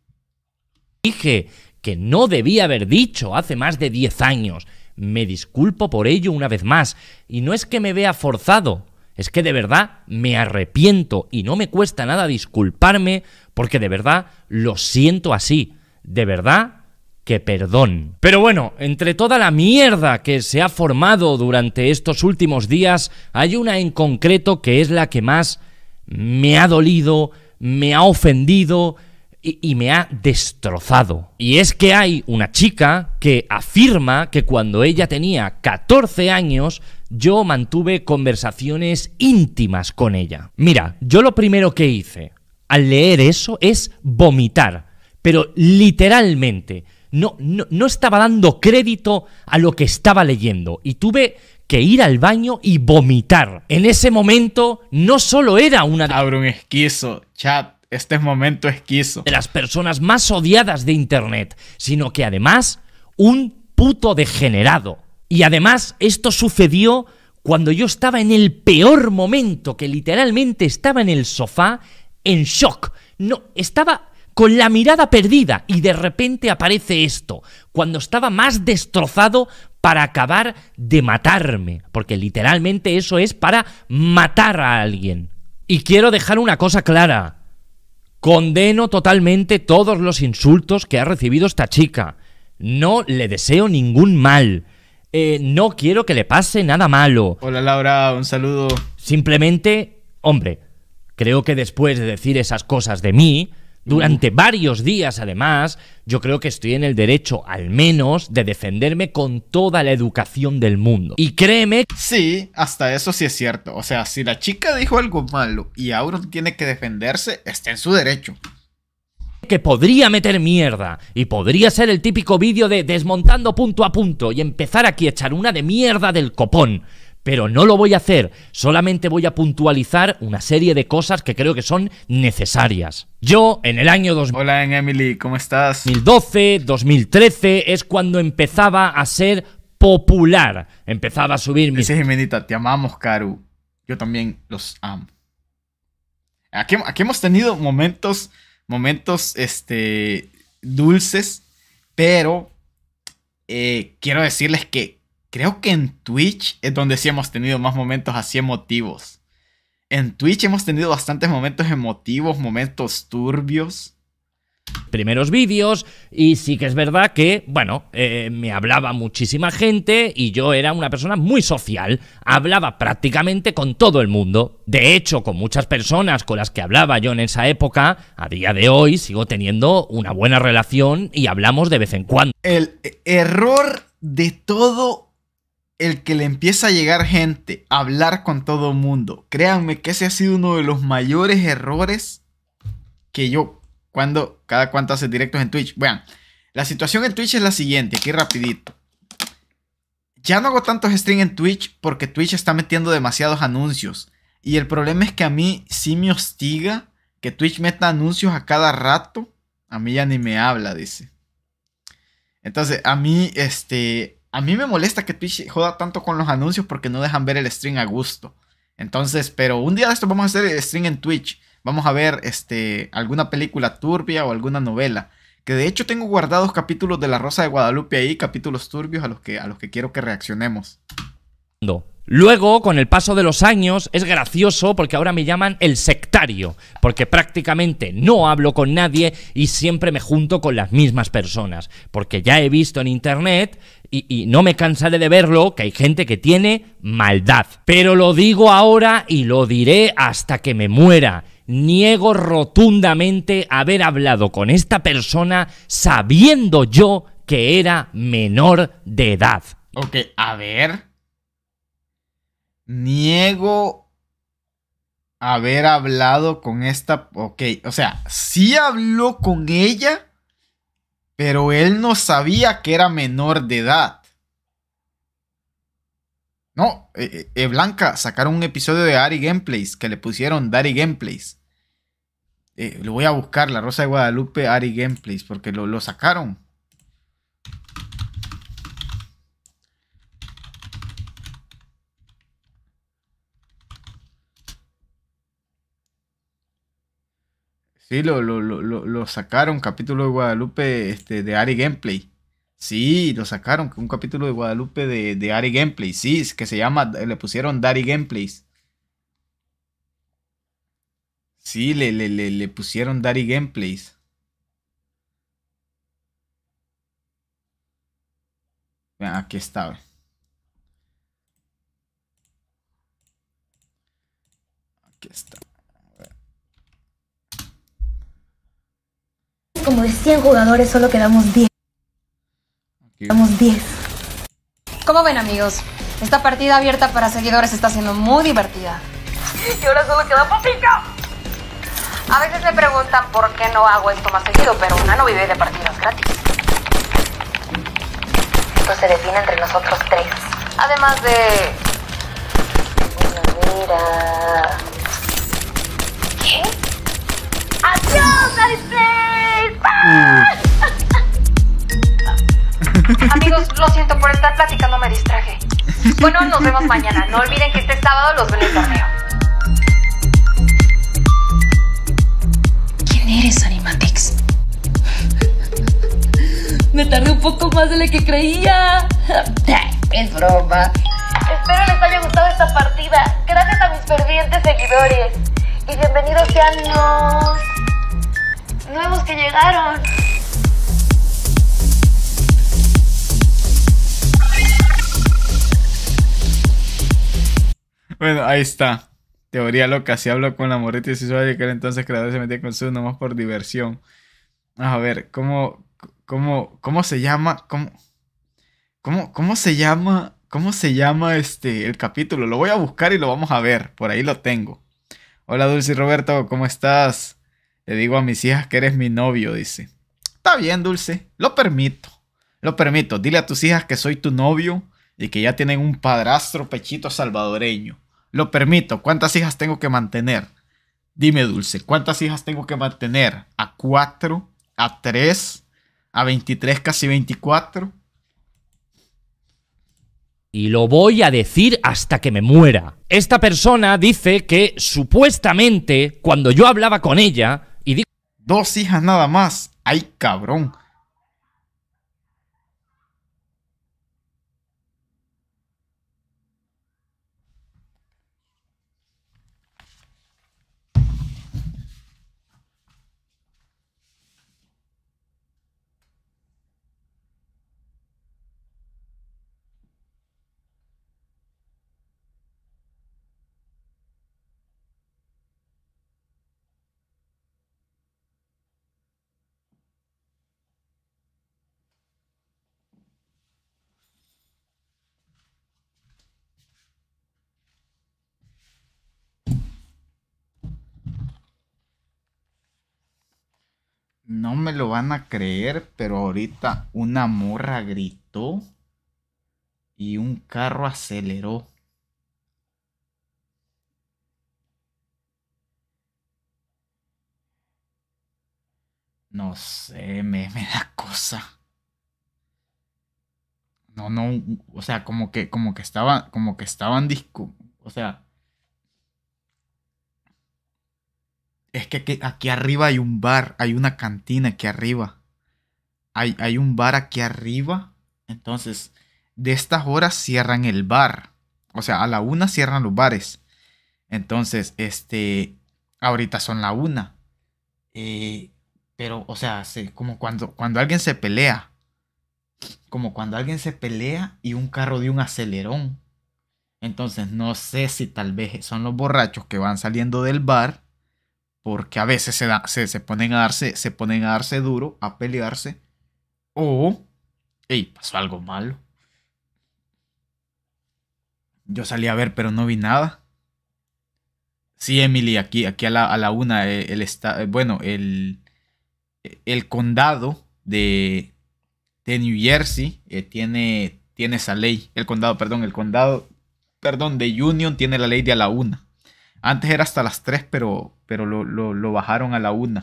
Dije que no debía haber dicho hace más de 10 años me disculpo por ello una vez más, y no es que me vea forzado, es que de verdad me arrepiento y no me cuesta nada disculparme porque de verdad lo siento así, de verdad que perdón. Pero bueno, entre toda la mierda que se ha formado durante estos últimos días, hay una en concreto que es la que más me ha dolido, me ha ofendido, y, me ha destrozado. Y es que hay una chica que afirma que cuando ella tenía 14 años yo mantuve conversaciones íntimas con ella. Mira, yo lo primero que hice al leer eso es vomitar, pero literalmente. No, no, no, estaba dando crédito a lo que estaba leyendo y tuve que ir al baño y vomitar. En ese momento no solo era una... Abro un esquizo, chat. Este momento esquizo. De las personas más odiadas de Internet, sino que además un puto degenerado. Y además esto sucedió cuando yo estaba en el peor momento, que literalmente estaba en el sofá en shock. No, estaba con la mirada perdida y de repente aparece esto, cuando estaba más destrozado para acabar de matarme, porque literalmente eso es para matar a alguien. Y quiero dejar una cosa clara, Condeno totalmente todos los insultos que ha recibido esta chica. No le deseo ningún mal. Eh, no quiero que le pase nada malo. Hola Laura, un saludo. Simplemente, hombre, creo que después de decir esas cosas de mí, durante varios días además, yo creo que estoy en el derecho al menos de defenderme con toda la educación del mundo. Y créeme... Sí, hasta eso sí es cierto. O sea, si la chica dijo algo malo y Auron tiene que defenderse, está en su derecho que podría meter mierda y podría ser el típico vídeo de desmontando punto a punto y empezar aquí a echar una de mierda del copón pero no lo voy a hacer, solamente voy a puntualizar una serie de cosas que creo que son necesarias. Yo, en el año 2000... Hola, Emily, ¿cómo estás? 2012, 2013, es cuando empezaba a ser popular. Empezaba a subir mis... Dice Jimenita, te amamos, Karu. Yo también los amo. Aquí, hemos tenido momentos, momentos, este, dulces, pero eh, quiero decirles que Creo que en Twitch es donde sí hemos tenido más momentos así emotivos. En Twitch hemos tenido bastantes momentos emotivos, momentos turbios primeros vídeos y sí que es verdad que, bueno, eh, me hablaba muchísima gente y yo era una persona muy social, hablaba prácticamente con todo el mundo. De hecho, con muchas personas con las que hablaba yo en esa época, a día de hoy sigo teniendo una buena relación y hablamos de vez en cuando. El error de todo el que le empieza a llegar gente, a hablar con todo el mundo. Créanme que ese ha sido uno de los mayores errores que yo, cuando cada cuánto hace directos en Twitch. Vean, la situación en Twitch es la siguiente, aquí rapidito. Ya no hago tantos streams en Twitch porque Twitch está metiendo demasiados anuncios. Y el problema es que a mí sí me hostiga que Twitch meta anuncios a cada rato. A mí ya ni me habla, dice. Entonces, a mí, este, a mí me molesta que Twitch joda tanto con los anuncios porque no dejan ver el stream a gusto. Entonces, pero un día de esto vamos a hacer el stream en Twitch. Vamos a ver este, alguna película turbia o alguna novela. Que de hecho tengo guardados capítulos de La Rosa de Guadalupe ahí, capítulos turbios a los que, a los que quiero que reaccionemos. No. Luego, con el paso de los años, es gracioso porque ahora me llaman el sectario, porque prácticamente no hablo con nadie y siempre me junto con las mismas personas, porque ya he visto en Internet y, no me cansaré de verlo, que hay gente que tiene maldad. Pero lo digo ahora y lo diré hasta que me muera. Niego rotundamente haber hablado con esta persona sabiendo yo que era menor de edad. Ok, a ver. Niego haber hablado con esta... Ok, o sea, sí habló con ella, pero él no sabía que era menor de edad. No, eh, eh, eh, Blanca, sacaron un episodio de Ari Gameplays que le pusieron Dari Gameplays. lo voy a buscar, La Rosa de Guadalupe, Ari Gameplays, porque lo, lo sacaron. Sí, lo, lo, lo, lo sacaron, capítulo de Guadalupe este, de Ari Gameplay. Sí, lo sacaron, un capítulo de Guadalupe de, de Ari Gameplay. Sí, es que se llama, le pusieron Dari Gameplays. Sí, le, le, le, le pusieron Dari Gameplays. Aquí está. Aquí está. como de 100 jugadores, solo quedamos 10. Quedamos 10. Como ven, amigos, esta partida abierta para seguidores está siendo muy divertida. Y ahora solo queda poquito. A veces me preguntan por qué no hago esto más seguido, pero una no vive de partidas gratis. Esto se define entre nosotros tres. Además de... Mira, mira. ¿Qué? ¡Adiós, Arisplays! Mm. Amigos, lo siento por estar platicando, me distraje. Bueno, nos vemos mañana. No olviden que este sábado los ven el torneo. ¿Quién eres, Animatics? Me tardé un poco más de lo que creía. Es broma. Espero les haya gustado esta partida. Gracias a mis fervientes seguidores y bienvenidos sean los nuevos que llegaron. Bueno, ahí está. Teoría loca. Si hablo con la morrita y si suele llegar, entonces el creador se metía con su nomás por diversión. A ver, ¿cómo, cómo, cómo se llama? ¿Cómo, cómo, cómo se llama? ¿Cómo se llama este el capítulo? Lo voy a buscar y lo vamos a ver. Por ahí lo tengo. Hola Dulce y Roberto, ¿cómo estás? Le digo a mis hijas que eres mi novio, dice. Está bien, Dulce, lo permito. Lo permito, dile a tus hijas que soy tu novio y que ya tienen un padrastro pechito salvadoreño. Lo permito, ¿cuántas hijas tengo que mantener? Dime, Dulce, ¿cuántas hijas tengo que mantener? ¿A cuatro? ¿A tres? ¿A veintitrés, casi 24? Y lo voy a decir hasta que me muera. Esta persona dice que supuestamente cuando yo hablaba con ella y dijo Dos hijas nada más. ¡Ay, cabrón! me lo van a creer, pero ahorita una morra gritó y un carro aceleró. No sé, me, me da cosa. No, no, o sea, como que, como que estaban, como que estaban disco, o sea, es que aquí, arriba hay un bar, hay una cantina aquí arriba. Hay, hay un bar aquí arriba. Entonces, de estas horas cierran el bar. O sea, a la una cierran los bares. Entonces, este, ahorita son la una. Eh, pero, o sea, como cuando, cuando alguien se pelea. Como cuando alguien se pelea y un carro dio un acelerón. Entonces, no sé si tal vez son los borrachos que van saliendo del bar porque a veces se, da, ponen a darse, se ponen a darse duro, a pelearse, o, hey, pasó algo malo. Yo salí a ver, pero no vi nada. Sí, Emily, aquí, aquí a, la, una, eh, el, eh, bueno, el, el condado de, de New Jersey eh, tiene, tiene esa ley, el condado, perdón, el condado, perdón, de Union tiene la ley de a la una antes era hasta las 3, pero, pero lo, bajaron a la 1.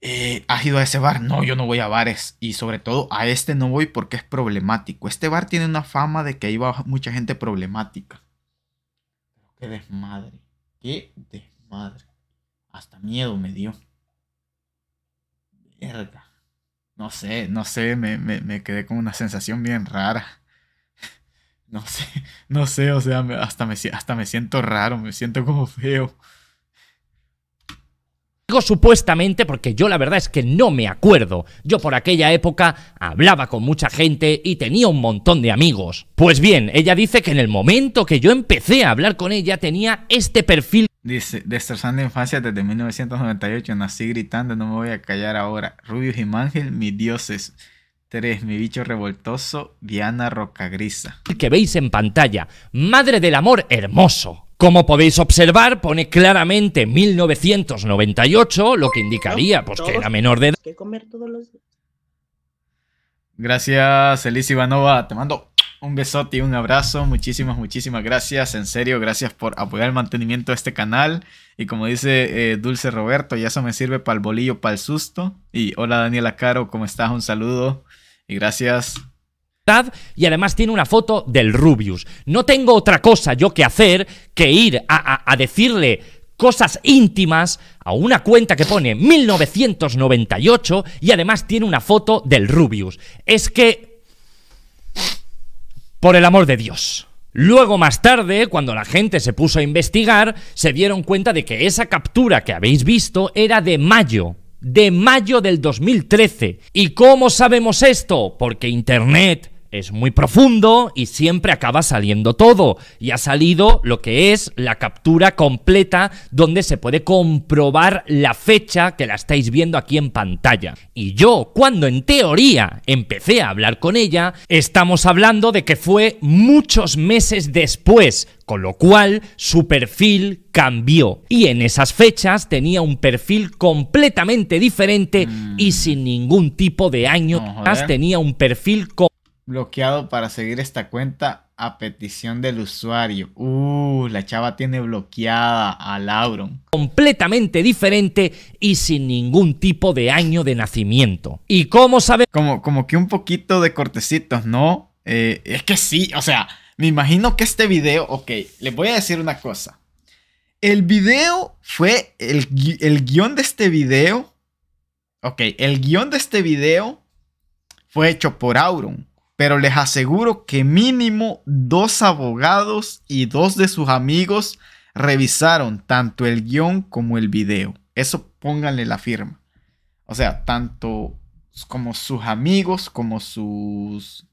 Eh, ¿Has ido a ese bar? No, yo no voy a bares. Y sobre todo a este no voy porque es problemático. Este bar tiene una fama de que ahí va mucha gente problemática. qué desmadre. Qué desmadre. Hasta miedo me dio. Mierda. No sé, no sé, me, me quedé con una sensación bien rara. No sé, no sé, o sea, hasta, me, hasta me siento raro, me siento como feo. Digo supuestamente porque yo la verdad es que no me acuerdo. Yo por aquella época hablaba con mucha gente y tenía un montón de amigos. Pues bien, ella dice que en el momento que yo empecé a hablar con ella tenía este perfil. Dice, destrozando infancia desde 1998, nací gritando, no me voy a callar ahora. Rubio y Mangel, mis dioses. 3. Mi bicho revoltoso, Diana Rocagrisa. Que veis en pantalla, Madre del Amor Hermoso. Como podéis observar, pone claramente 1998, lo que indicaría pues, que era menor de edad. Gracias, Elisa Ivanova. Te mando un besote y un abrazo. Muchísimas, muchísimas gracias. En serio, gracias por apoyar el mantenimiento de este canal. Y como dice eh, Dulce Roberto, ya eso me sirve para el bolillo, para el susto. Y hola, Daniela Caro, ¿cómo estás? Un saludo. Y gracias. Y además tiene una foto del Rubius. No tengo otra cosa yo que hacer que ir a, a, decirle cosas íntimas a una cuenta que pone 1998 y además tiene una foto del Rubius. Es que... Por el amor de Dios. Luego más tarde, cuando la gente se puso a investigar, se dieron cuenta de que esa captura que habéis visto era de mayo de mayo del 2013. ¿Y cómo sabemos esto? Porque Internet es muy profundo y siempre acaba saliendo todo. Y ha salido lo que es la captura completa donde se puede comprobar la fecha que la estáis viendo aquí en pantalla. Y yo, cuando en teoría empecé a hablar con ella, estamos hablando de que fue muchos meses después, con lo cual su perfil cambió. Y en esas fechas tenía un perfil completamente diferente y mm. sin ningún tipo de año. Eh. tenía un perfil bloqueado para seguir esta cuenta a petición del usuario. Uh, la chava tiene bloqueada a Auron Completamente diferente y sin ningún tipo de año de nacimiento. ¿Y cómo sabe? Como, como que un poquito de cortecitos, ¿no? Eh, es que sí, o sea, me imagino que este video, ok, les voy a decir una cosa. El video fue el, el guión de este video. Ok, el guión de este video fue hecho por Auron pero les aseguro que mínimo dos abogados y dos de sus amigos revisaron tanto el guión como el video. Eso pónganle la firma. O sea, tanto como sus amigos, como sus...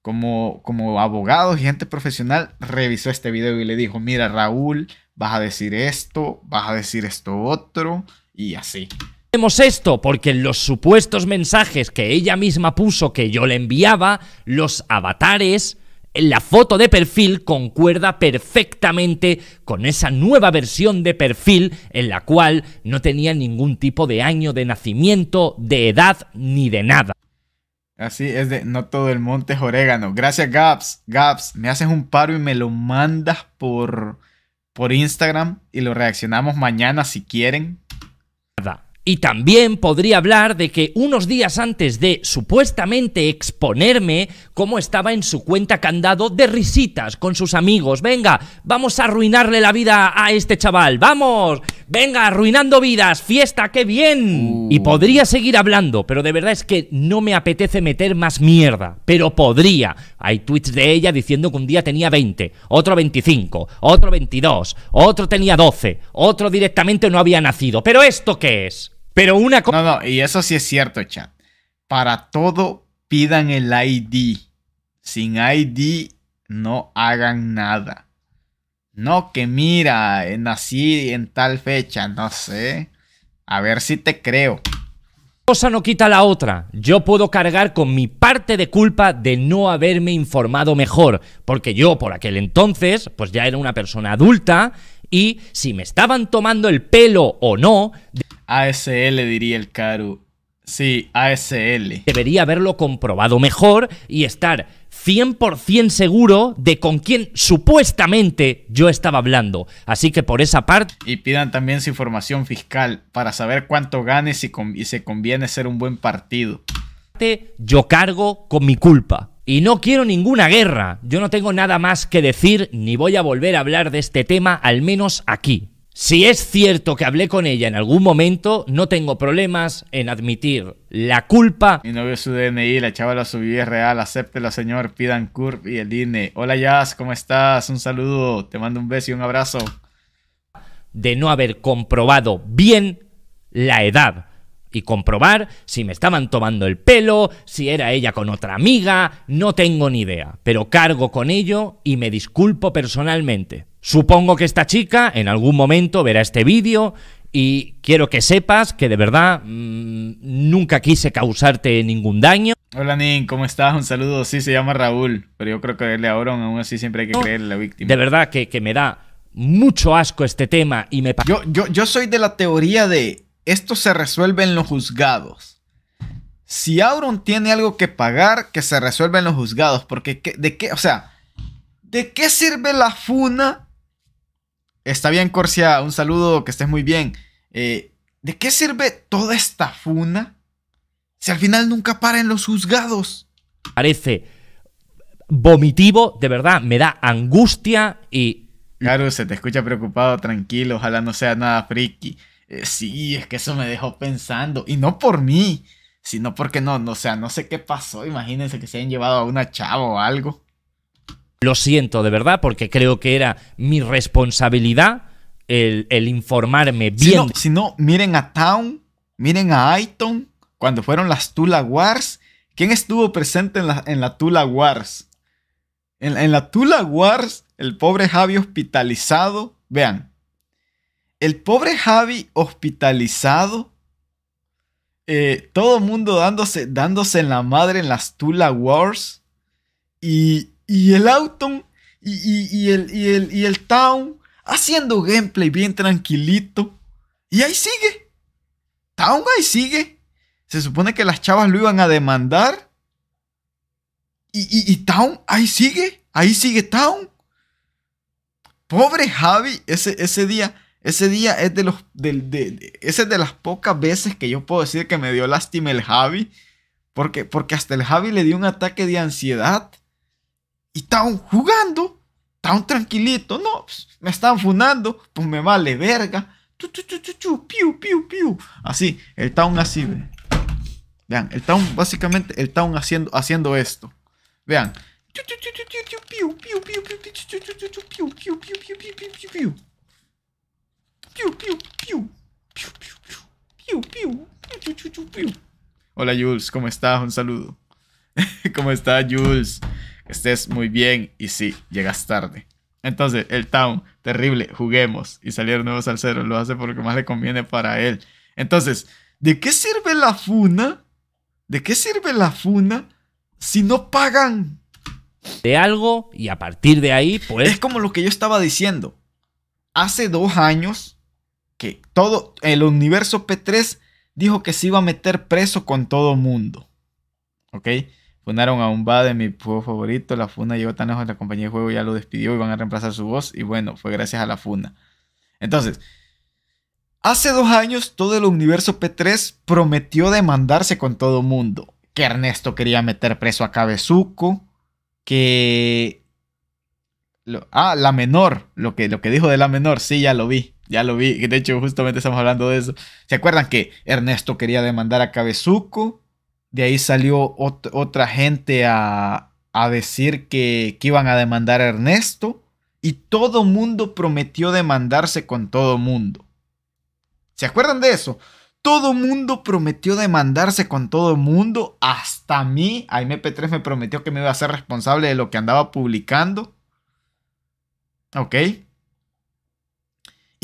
Como, como abogados y gente profesional revisó este video y le dijo, mira Raúl, vas a decir esto, vas a decir esto otro y así. Hacemos esto porque en los supuestos mensajes que ella misma puso que yo le enviaba, los avatares, la foto de perfil concuerda perfectamente con esa nueva versión de perfil en la cual no tenía ningún tipo de año de nacimiento, de edad ni de nada. Así es de no todo el monte es orégano. Gracias Gaps, Gaps, me haces un paro y me lo mandas por por Instagram y lo reaccionamos mañana si quieren. Y también podría hablar de que unos días antes de supuestamente exponerme, cómo estaba en su cuenta candado de risitas con sus amigos. Venga, vamos a arruinarle la vida a este chaval. Vamos, venga, arruinando vidas, fiesta, qué bien. Y uh. podría seguir hablando, pero de verdad es que no me apetece meter más mierda. Pero podría. Hay tweets de ella diciendo que un día tenía 20, otro 25, otro 22, otro tenía 12, otro directamente no había nacido. Pero ¿esto qué es? Pero una cosa. No, no, y eso sí es cierto, chat. Para todo pidan el ID. Sin ID no hagan nada. No, que mira, nací en tal fecha, no sé. A ver si te creo. Cosa no quita la otra. Yo puedo cargar con mi parte de culpa de no haberme informado mejor, porque yo por aquel entonces, pues ya era una persona adulta y si me estaban tomando el pelo o no. ASL diría el Karu, Sí, ASL. Debería haberlo comprobado mejor y estar 100% seguro de con quién supuestamente yo estaba hablando. Así que por esa parte... Y pidan también su información fiscal para saber cuánto ganes y, y se conviene ser un buen partido. Yo cargo con mi culpa. Y no quiero ninguna guerra. Yo no tengo nada más que decir ni voy a volver a hablar de este tema, al menos aquí. Si es cierto que hablé con ella en algún momento, no tengo problemas en admitir la culpa. Mi novio es su DNI, la chava la subió, es real, acéptelo señor, pidan Curve y el INE. Hola Jazz, ¿cómo estás? Un saludo, te mando un beso y un abrazo. De no haber comprobado bien la edad y comprobar si me estaban tomando el pelo, si era ella con otra amiga, no tengo ni idea, pero cargo con ello y me disculpo personalmente. Supongo que esta chica en algún momento verá este vídeo y quiero que sepas que de verdad mm, nunca quise causarte ningún daño. Hola Nin, ¿cómo estás? Un saludo, sí, se llama Raúl, pero yo creo que él le aún así siempre hay que creer a la víctima. De verdad que, me da mucho asco este tema y me... Yo, yo soy de la teoría de esto se resuelve en los juzgados. Si Auron tiene algo que pagar, que se resuelve en los juzgados. Porque, ¿de qué? O sea, ¿de qué sirve la funa? Está bien, Corsia, un saludo, que estés muy bien. Eh, ¿De qué sirve toda esta funa si al final nunca para en los juzgados? Parece vomitivo, de verdad, me da angustia y... Claro, se te escucha preocupado, tranquilo, ojalá no sea nada friki. Eh, sí, es que eso me dejó pensando. Y no por mí, sino porque no, no, no sé qué pasó. Imagínense que se hayan llevado a una chava o algo. Lo siento, de verdad, porque creo que era mi responsabilidad el, informarme bien. Si no, miren a Town, miren a Aiton, cuando fueron las Tula Wars. ¿Quién estuvo presente en la, Tula Wars? en la Tula Wars, el pobre Javi hospitalizado. Vean, el pobre Javi hospitalizado. Eh, todo mundo dándose, dándose en la madre en las Tula Wars. Y, y el Autumn y, y, el, y, el, y el Town haciendo gameplay bien tranquilito. Y ahí sigue. Town ahí sigue. Se supone que las chavas lo iban a demandar. Y, y, y Town ahí sigue. Ahí sigue Town. Pobre Javi ese, ese día ese día es de los. De, ese de las pocas veces que yo puedo decir que me dio lástima el Javi. Porque, porque hasta el Javi le dio un ataque de ansiedad. Y estaban jugando. Estaban tranquilito. No, me están funando. Pues me vale verga. Así, el town así. Vean, el town, básicamente, el town haciendo, haciendo esto. Vean. Hola Jules, ¿cómo estás? Un saludo. ¿Cómo estás Jules? Estés muy bien y sí, llegas tarde. Entonces, el town, terrible, juguemos y salir nuevos al cero, lo hace porque más le conviene para él. Entonces, ¿de qué sirve la funa? ¿De qué sirve la funa si no pagan? De algo y a partir de ahí, pues... Es como lo que yo estaba diciendo. Hace dos años que todo el universo P3 dijo que se iba a meter preso con todo mundo. ¿Ok? Funaron a un de mi juego favorito. La funa llegó tan lejos, la compañía de juego ya lo despidió y van a reemplazar su voz. Y bueno, fue gracias a la funa. Entonces, hace dos años todo el universo P3 prometió demandarse con todo mundo. Que Ernesto quería meter preso a Cabezuco. Que. ah, la menor. Lo que, lo que dijo de la menor, sí, ya lo vi. Ya lo vi, de hecho justamente estamos hablando de eso. ¿Se acuerdan que Ernesto quería demandar a Cabezuco? De ahí salió otra gente a, decir que, iban a demandar a Ernesto. Y todo mundo prometió demandarse con todo mundo. ¿Se acuerdan de eso? Todo mundo prometió demandarse con todo mundo. Hasta mí, A mp 3 me prometió que me iba a ser responsable de lo que andaba publicando. Ok.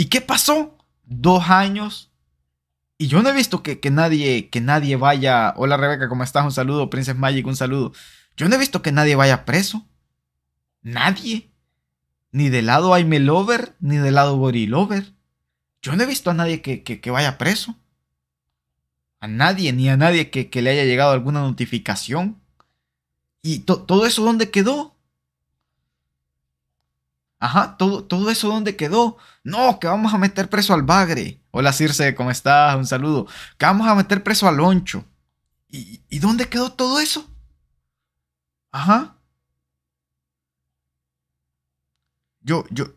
¿Y qué pasó? Dos años. Y yo no he visto que, nadie, que nadie vaya. Hola Rebeca, ¿cómo estás? Un saludo, Princess Magic, un saludo. Yo no he visto que nadie vaya preso. Nadie. Ni del lado Aime Lover, ni del lado Lover, Yo no he visto a nadie que, que, vaya preso. A nadie, ni a nadie que, que le haya llegado alguna notificación. ¿Y todo eso dónde quedó? Ajá, todo, todo eso dónde quedó. No, que vamos a meter preso al bagre. Hola Circe, ¿cómo estás? Un saludo. Que vamos a meter preso al Loncho. ¿Y, dónde quedó todo eso? Ajá. Yo, yo,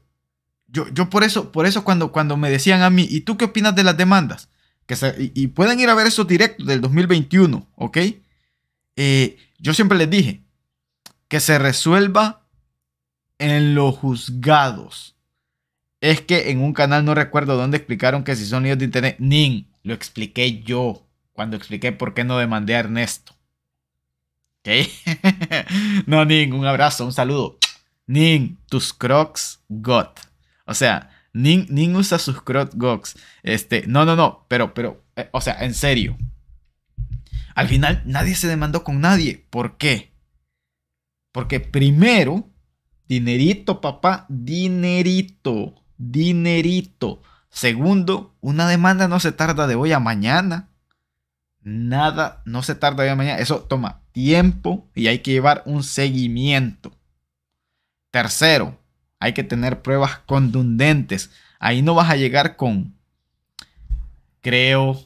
yo, yo por eso, por eso cuando, cuando me decían a mí, ¿y tú qué opinas de las demandas? Que y, pueden ir a ver eso directo del 2021, ¿ok? Eh, yo siempre les dije que se resuelva en los juzgados. Es que en un canal no recuerdo dónde explicaron que si son líos de internet. Ning. lo expliqué yo cuando expliqué por qué no demandé a Ernesto. ¿Ok? no, Ning. un abrazo, un saludo. Ning. tus crocs got. O sea, Ning. usa sus crocs got. Este, no, no, no, pero, pero, eh, o sea, en serio. Al final nadie se demandó con nadie. ¿Por qué? Porque primero Dinerito, papá, dinerito, dinerito. Segundo, una demanda no se tarda de hoy a mañana. Nada, no se tarda de hoy a mañana. Eso toma tiempo y hay que llevar un seguimiento. Tercero, hay que tener pruebas contundentes. Ahí no vas a llegar con, creo,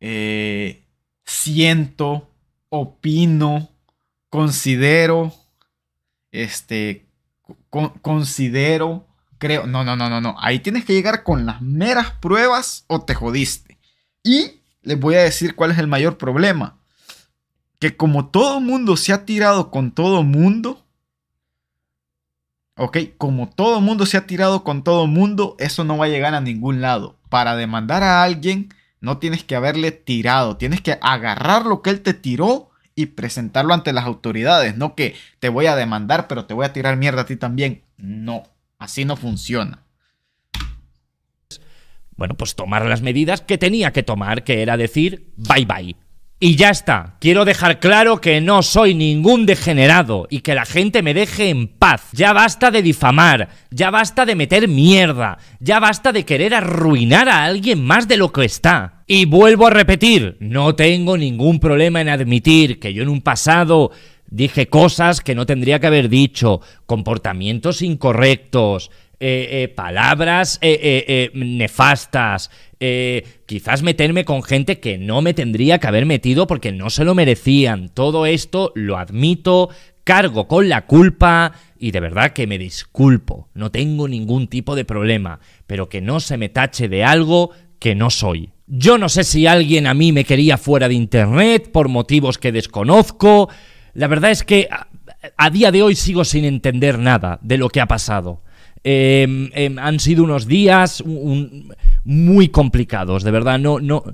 eh, siento, opino, considero, este, considero, creo. No, no, no, no, no. Ahí tienes que llegar con las meras pruebas o te jodiste. Y les voy a decir cuál es el mayor problema. Que como todo mundo se ha tirado con todo mundo, ok, como todo mundo se ha tirado con todo mundo, eso no va a llegar a ningún lado. Para demandar a alguien, no tienes que haberle tirado, tienes que agarrar lo que él te tiró y presentarlo ante las autoridades, no que te voy a demandar, pero te voy a tirar mierda a ti también. No, así no funciona. Bueno, pues tomar las medidas que tenía que tomar, que era decir bye bye. Y ya está, quiero dejar claro que no soy ningún degenerado y que la gente me deje en paz. Ya basta de difamar, ya basta de meter mierda, ya basta de querer arruinar a alguien más de lo que está. Y vuelvo a repetir, no tengo ningún problema en admitir que yo en un pasado dije cosas que no tendría que haber dicho, comportamientos incorrectos, eh, eh, palabras eh, nefastas, quizás meterme con gente que no me tendría que haber metido porque no se lo merecían. Todo esto lo admito, cargo con la culpa y de verdad que me disculpo. No tengo ningún tipo de problema, pero que no se me tache de algo que no soy. Yo no sé si alguien a mí me quería fuera de Internet por motivos que desconozco. La verdad es que a, día de hoy sigo sin entender nada de lo que ha pasado. Em, em, han sido unos días muy complicados, de verdad. no, no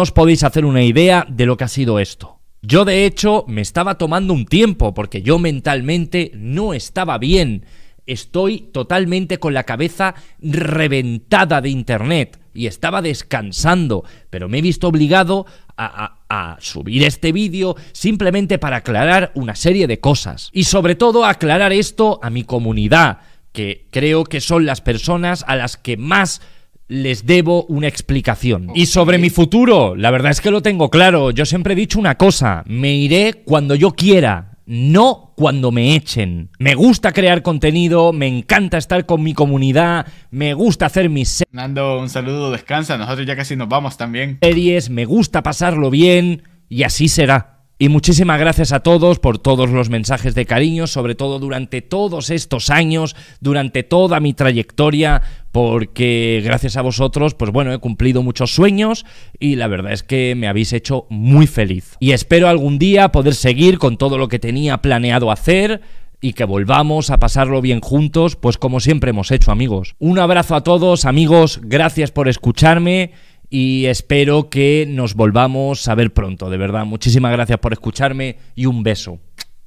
os podéis hacer una idea de lo que ha sido esto. Yo de hecho me estaba tomando un tiempo porque yo mentalmente no estaba bien. Estoy totalmente con la cabeza reventada de Internet y estaba descansando, pero me he visto obligado a, subir este vídeo simplemente para aclarar una serie de cosas. Y sobre todo aclarar esto a mi comunidad, que creo que son las personas a las que más les debo una explicación. Y sobre mi futuro, la verdad es que lo tengo claro. Yo siempre he dicho una cosa, me iré cuando yo quiera no cuando me echen. Me gusta crear contenido, me encanta estar con mi comunidad, me gusta hacer mis... Nando, un saludo, descansa, nosotros ya casi nos vamos también. Series, me gusta pasarlo bien y así será. Y muchísimas gracias a todos por todos los mensajes de cariño, sobre todo durante todos estos años, durante toda mi trayectoria, porque gracias a vosotros, pues bueno, he cumplido muchos sueños y la verdad es que me habéis hecho muy feliz. Y espero algún día poder seguir con todo lo que tenía planeado hacer y que volvamos a pasarlo bien juntos, pues como siempre hemos hecho amigos. Un abrazo a todos amigos, gracias por escucharme y espero que nos volvamos a ver pronto, de verdad. Muchísimas gracias por escucharme y un beso.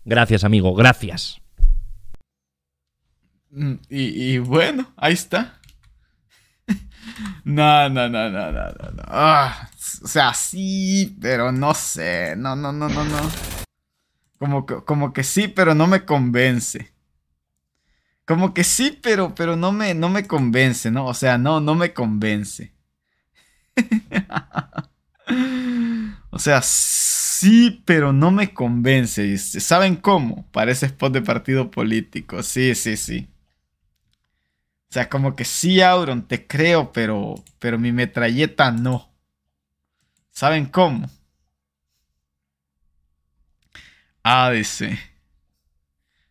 Gracias, amigo, gracias. Mm, y, bueno, ahí está. No, no, no, no, no, no. Ah, o sea, sí, pero no sé. No, no, no, no, no. Como, como que sí, pero no me convence. Como que sí, pero, pero no, me, no me convence, ¿no? O sea, no, no me convence. o sea, sí, pero no me convence. ¿Saben cómo? Parece spot de partido político. Sí, sí, sí. O sea, como que sí, Auron, te creo, pero, pero mi metralleta no. ¿Saben cómo? Ah, dice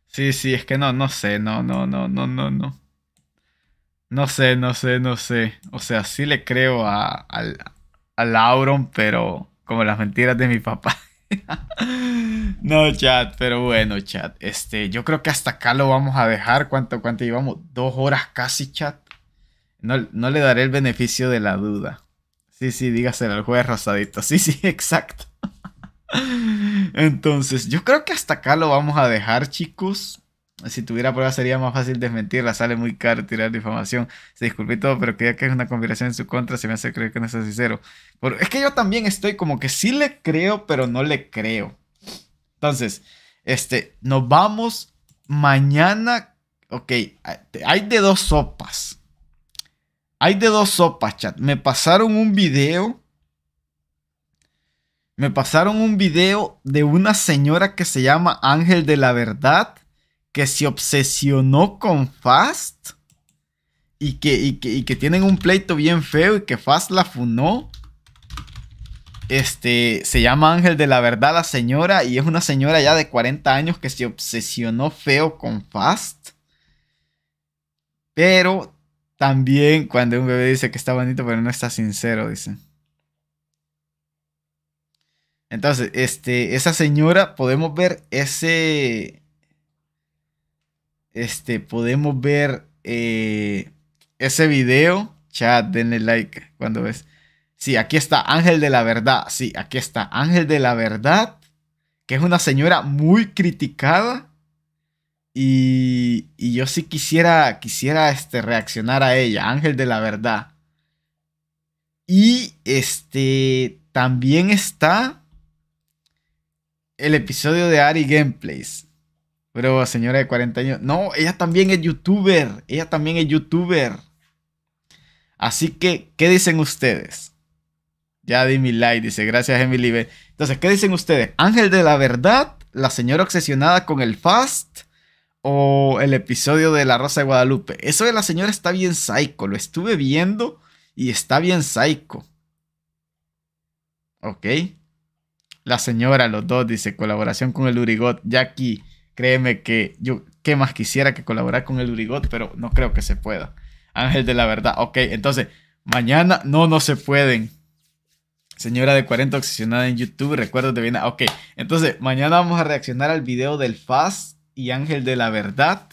Sí, sí, es que no, no sé, no, no, no, no, no, no. No sé, no sé, no sé. O sea, sí le creo a, a, Lauron, pero como las mentiras de mi papá. no, chat, pero bueno, chat. Este, yo creo que hasta acá lo vamos a dejar. ¿Cuánto, cuánto llevamos? Dos horas casi, chat. No, no le daré el beneficio de la duda. Sí, sí, dígaselo al juez rosadito. Sí, sí, exacto. Entonces, yo creo que hasta acá lo vamos a dejar, chicos si tuviera pruebas sería más fácil desmentirla, sale muy caro tirar difamación. Se disculpe todo, pero que que es una combinación en su contra, se me hace creer que no es sincero. Pero es que yo también estoy como que sí le creo, pero no le creo. Entonces, este, nos vamos mañana. Ok, hay de dos sopas. Hay de dos sopas, chat. Me pasaron un video. Me pasaron un video de una señora que se llama Ángel de la Verdad que se obsesionó con Fast y que, que, tienen un pleito bien feo y que Fast la funó. Este, se llama Ángel de la Verdad la señora y es una señora ya de 40 años que se obsesionó feo con Fast. Pero también cuando un bebé dice que está bonito pero no está sincero, dice. Entonces, este, esa señora, podemos ver ese, este, podemos ver eh, ese video. Chat, denle like cuando ves. Sí, aquí está Ángel de la Verdad. Sí, aquí está Ángel de la Verdad, que es una señora muy criticada. Y, y yo sí quisiera, quisiera este, reaccionar a ella, Ángel de la Verdad. Y este también está el episodio de Ari Gameplays. Pero señora de 40 años. No, ella también es youtuber. Ella también es youtuber. Así que, ¿qué dicen ustedes? Ya di mi like, dice, gracias Emily B. Entonces, ¿qué dicen ustedes? ¿Ángel de la verdad? ¿La señora obsesionada con el fast? ¿O el episodio de La Rosa de Guadalupe? Eso de la señora está bien psycho. Lo estuve viendo y está bien psycho. Ok. La señora, los dos, dice, colaboración con el Urigot. Jackie. Créeme que yo, ¿qué más quisiera que colaborar con el Urigot? Pero no creo que se pueda. Ángel de la verdad. Ok, entonces, mañana no, no se pueden. Señora de 40 obsesionada en YouTube, recuerdo de bien. Ok, entonces, mañana vamos a reaccionar al video del Faz y Ángel de la verdad.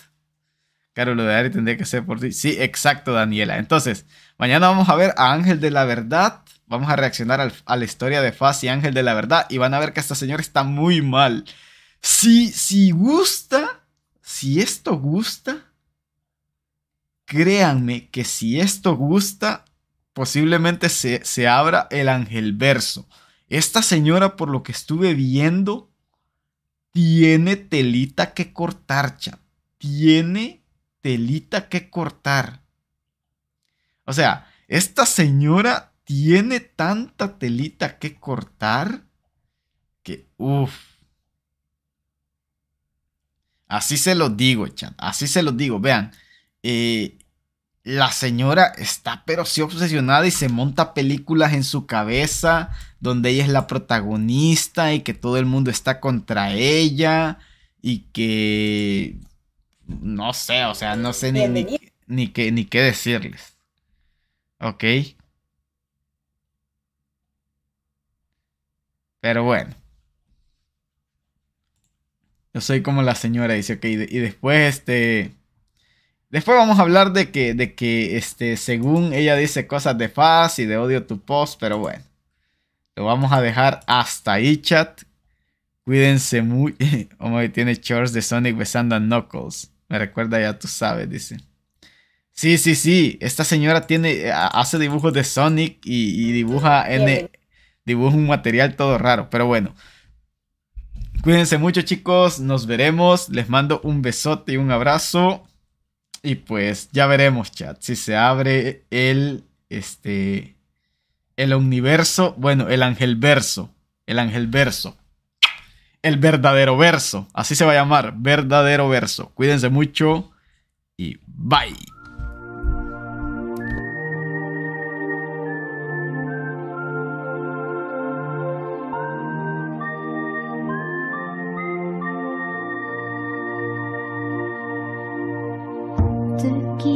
Claro, lo de Ari tendría que ser por ti. Sí, exacto, Daniela. Entonces, mañana vamos a ver a Ángel de la Verdad. Vamos a reaccionar a la historia de Faz y Ángel de la Verdad. Y van a ver que esta señora está muy mal. Si, si gusta, si esto gusta, créanme que si esto gusta, posiblemente se, se abra el ángel verso. Esta señora, por lo que estuve viendo, tiene telita que cortar, chat. Tiene telita que cortar. O sea, esta señora tiene tanta telita que cortar que, uff. Así se los digo, chat. Así se los digo. Vean, eh, la señora está pero sí obsesionada y se monta películas en su cabeza donde ella es la protagonista y que todo el mundo está contra ella y que no sé, o sea, no sé ni, qué, ni qué decirles. Ok. Pero bueno. Yo soy como la señora, dice, ok, y, después este... Después vamos a hablar de que, de que este, según ella dice cosas de faz y de odio tu post, pero bueno. Lo vamos a dejar hasta ahí, chat. Cuídense muy. Hombre, tiene chores de Sonic besando a Knuckles. Me recuerda, ya tú sabes, dice. Sí, sí, sí. Esta señora tiene, eh, hace dibujos de Sonic y, dibuja, en, dibuja un material todo raro. Pero bueno, Cuídense mucho, chicos. Nos veremos. Les mando un besote y un abrazo. Y pues ya veremos, chat. Si se abre el. Este. El universo. Bueno, el ángel verso. El ángel verso. El verdadero verso. Así se va a llamar. Verdadero verso. Cuídense mucho. Y bye.「ひ」